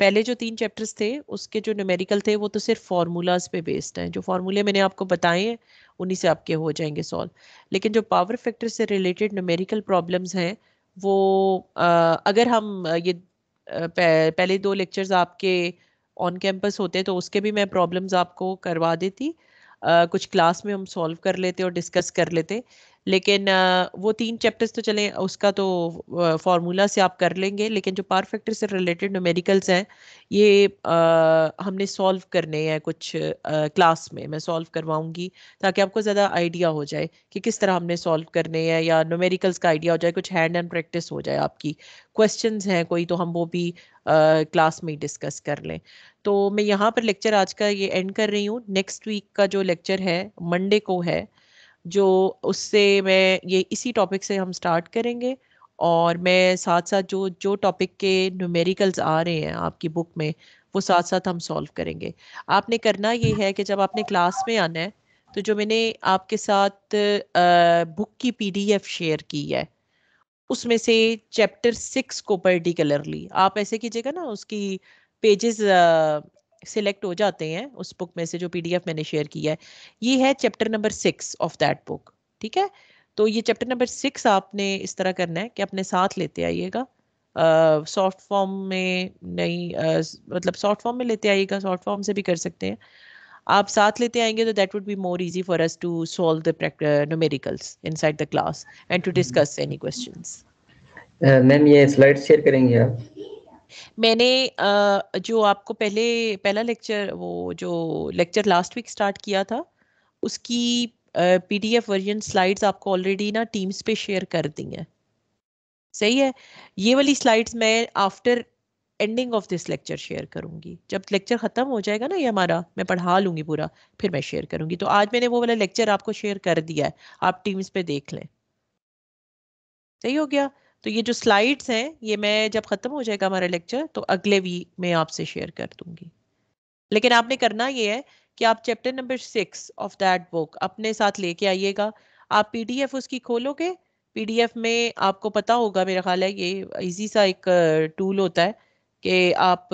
पहले जो तीन चैप्टर्स थे उसके जो न्यूमेरिकल थे वो तो सिर्फ फार्मूलाज पे बेस्ड हैं जो फार्मूले मैंने आपको बताए हैं उन्हीं से आपके हो जाएंगे सॉल्व लेकिन जो पावर फैक्टर से रिलेटेड न्यूमेरिकल प्रॉब्लम्स हैं वो अगर हम ये पहले दो लेक्चर्स आपके ऑन कैंपस होते तो उसके भी मैं प्रॉब्लम्स आपको करवा देती कुछ क्लास में हम सॉल्व कर लेते और डिस्कस कर लेते लेकिन वो तीन चैप्टर्स तो चलें उसका तो फार्मूला से आप कर लेंगे लेकिन जो पार फैक्टर से रिलेटेड न्यूमेरिकल्स हैं ये आ, हमने सॉल्व करने हैं कुछ आ, क्लास में मैं सॉल्व करवाऊंगी ताकि आपको ज़्यादा आइडिया हो जाए कि किस तरह हमने सॉल्व करने हैं या न्यूमेरिकल्स का आइडिया हो जाए कुछ हैंड एंड प्रैक्टिस हो जाए आपकी क्वेश्चन हैं कोई तो हम वो भी आ, क्लास में डिस्कस कर लें तो मैं यहाँ पर लेक्चर आज का ये एंड कर रही हूँ नेक्स्ट वीक का जो लेक्चर है मंडे को है जो उससे मैं ये इसी टॉपिक से हम स्टार्ट करेंगे और मैं साथ साथ जो जो टॉपिक के न्यूमेरिकल्स आ रहे हैं आपकी बुक में वो साथ साथ हम सॉल्व करेंगे आपने करना ये है कि जब आपने क्लास में आना है तो जो मैंने आपके साथ बुक की पीडीएफ शेयर की है उसमें से चैप्टर सिक्स को पर्टिकुलरली आप ऐसे कीजिएगा ना उसकी पेजेस सिलेक्ट हो जाते हैं उस बुक में से जो पीडीएफ मैंने शेयर किया है ये है chapter number six of that book ठीक है तो ये चैप्टर नंबर सिक्स आपने इस तरह करना है कि अपने साथ लेते आइएगा सॉफ्ट uh, फॉर्म में नहीं uh, मतलब सॉफ्ट फॉर्म में लेते आइएगा सॉफ्ट फॉर्म से भी कर सकते हैं आप साथ लेते आएंगे तो that would be more easy for us to solve the numericals inside the class and to discuss any questions ma'am ये स्लाइड शेयर करेंगे आप मैंने जो आपको पहले पहला लेक्चर वो जो लेक्चर लास्ट वीक स्टार्ट किया था उसकी पीडीएफ वर्जन स्लाइड्स आपको ऑलरेडी ना टीम्स पे शेयर कर दी हैं सही है ये वाली स्लाइड्स मैं after ending of this lecture share करूंगी जब लेक्चर ख़त्म हो जाएगा ना ये हमारा मैं पढ़ा लूंगी पूरा फिर मैं शेयर करूंगी तो आज मैंने वो वाला लेक्चर आपको शेयर कर दिया है आप टीम्स पे देख लें सही हो गया तो ये जो स्लाइड्स हैं ये मैं जब ख़त्म हो जाएगा हमारा लेक्चर तो अगले वीक में आपसे शेयर कर दूंगी लेकिन आपने करना ये है कि आप chapter number six of that book अपने साथ लेके आइएगा आप पीडीएफ उसकी खोलोगे पीडीएफ में आपको पता होगा मेरा ख्याल है ये इजी सा एक टूल होता है कि आप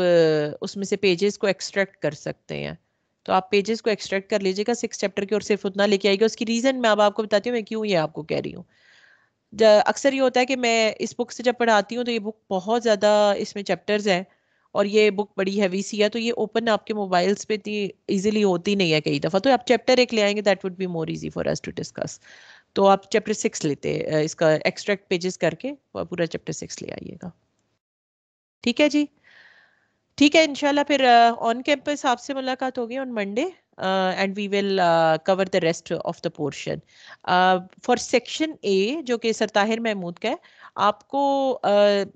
उसमें से पेजेस को एक्सट्रैक्ट कर सकते हैं तो आप पेजेस को एक्सट्रैक्ट कर लीजिएगा सिक्स चैप्टर की और सिर्फ उतना लेके आएगा उसकी रीज़न मैं अब आपको बताती हूँ मैं क्यों ये आपको कह रही हूँ अक्सर ये होता है कि मैं इस बुक से जब पढ़ाती हूँ तो ये बुक बहुत ज़्यादा इसमें चैप्टर्स हैं और ये बुक बड़ी हैवी सी है तो ये ओपन आपके मोबाइल्स पे इतनी ईजिली होती नहीं है कई दफ़ा तो आप चैप्टर एक ले आएंगे that would be more easy for us to discuss तो आप चैप्टर सिक्स लेते इसका एक्सट्रैक्ट पेजेस करके पूरा चैप्टर सिक्स ले आइएगा ठीक है जी ठीक है इनशाला फिर ऑन कैंपस आपसे मुलाकात होगी on Monday uh, and we will uh, cover the rest of the portion. Uh, for section A जो कि tahir महमूद का hai आपको आ, uh,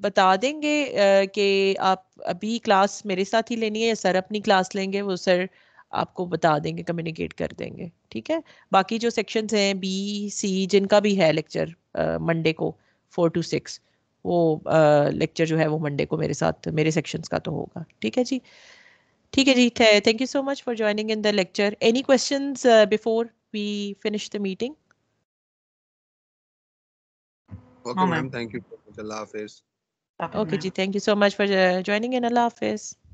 बता देंगे uh, कि आप अभी क्लास मेरे साथ ही लेनी है या सर अपनी क्लास लेंगे वो सर आपको बता देंगे कम्युनिकेट कर देंगे ठीक है बाकी जो सेक्शंस हैं बी सी जिनका भी है लेक्चर मंडे uh, को फोर टू सिक्स वो लेक्चर जो है वो मंडे को मेरे साथ मेरे सेक्शंस का तो होगा ठीक है जी ठीक है जी thank you so much for joining in the lecture any questions before we finish the meeting okay ma'am thank you अल्लाह हाफिज ओके जी thank you so much for joining in अल्लाह हाफिज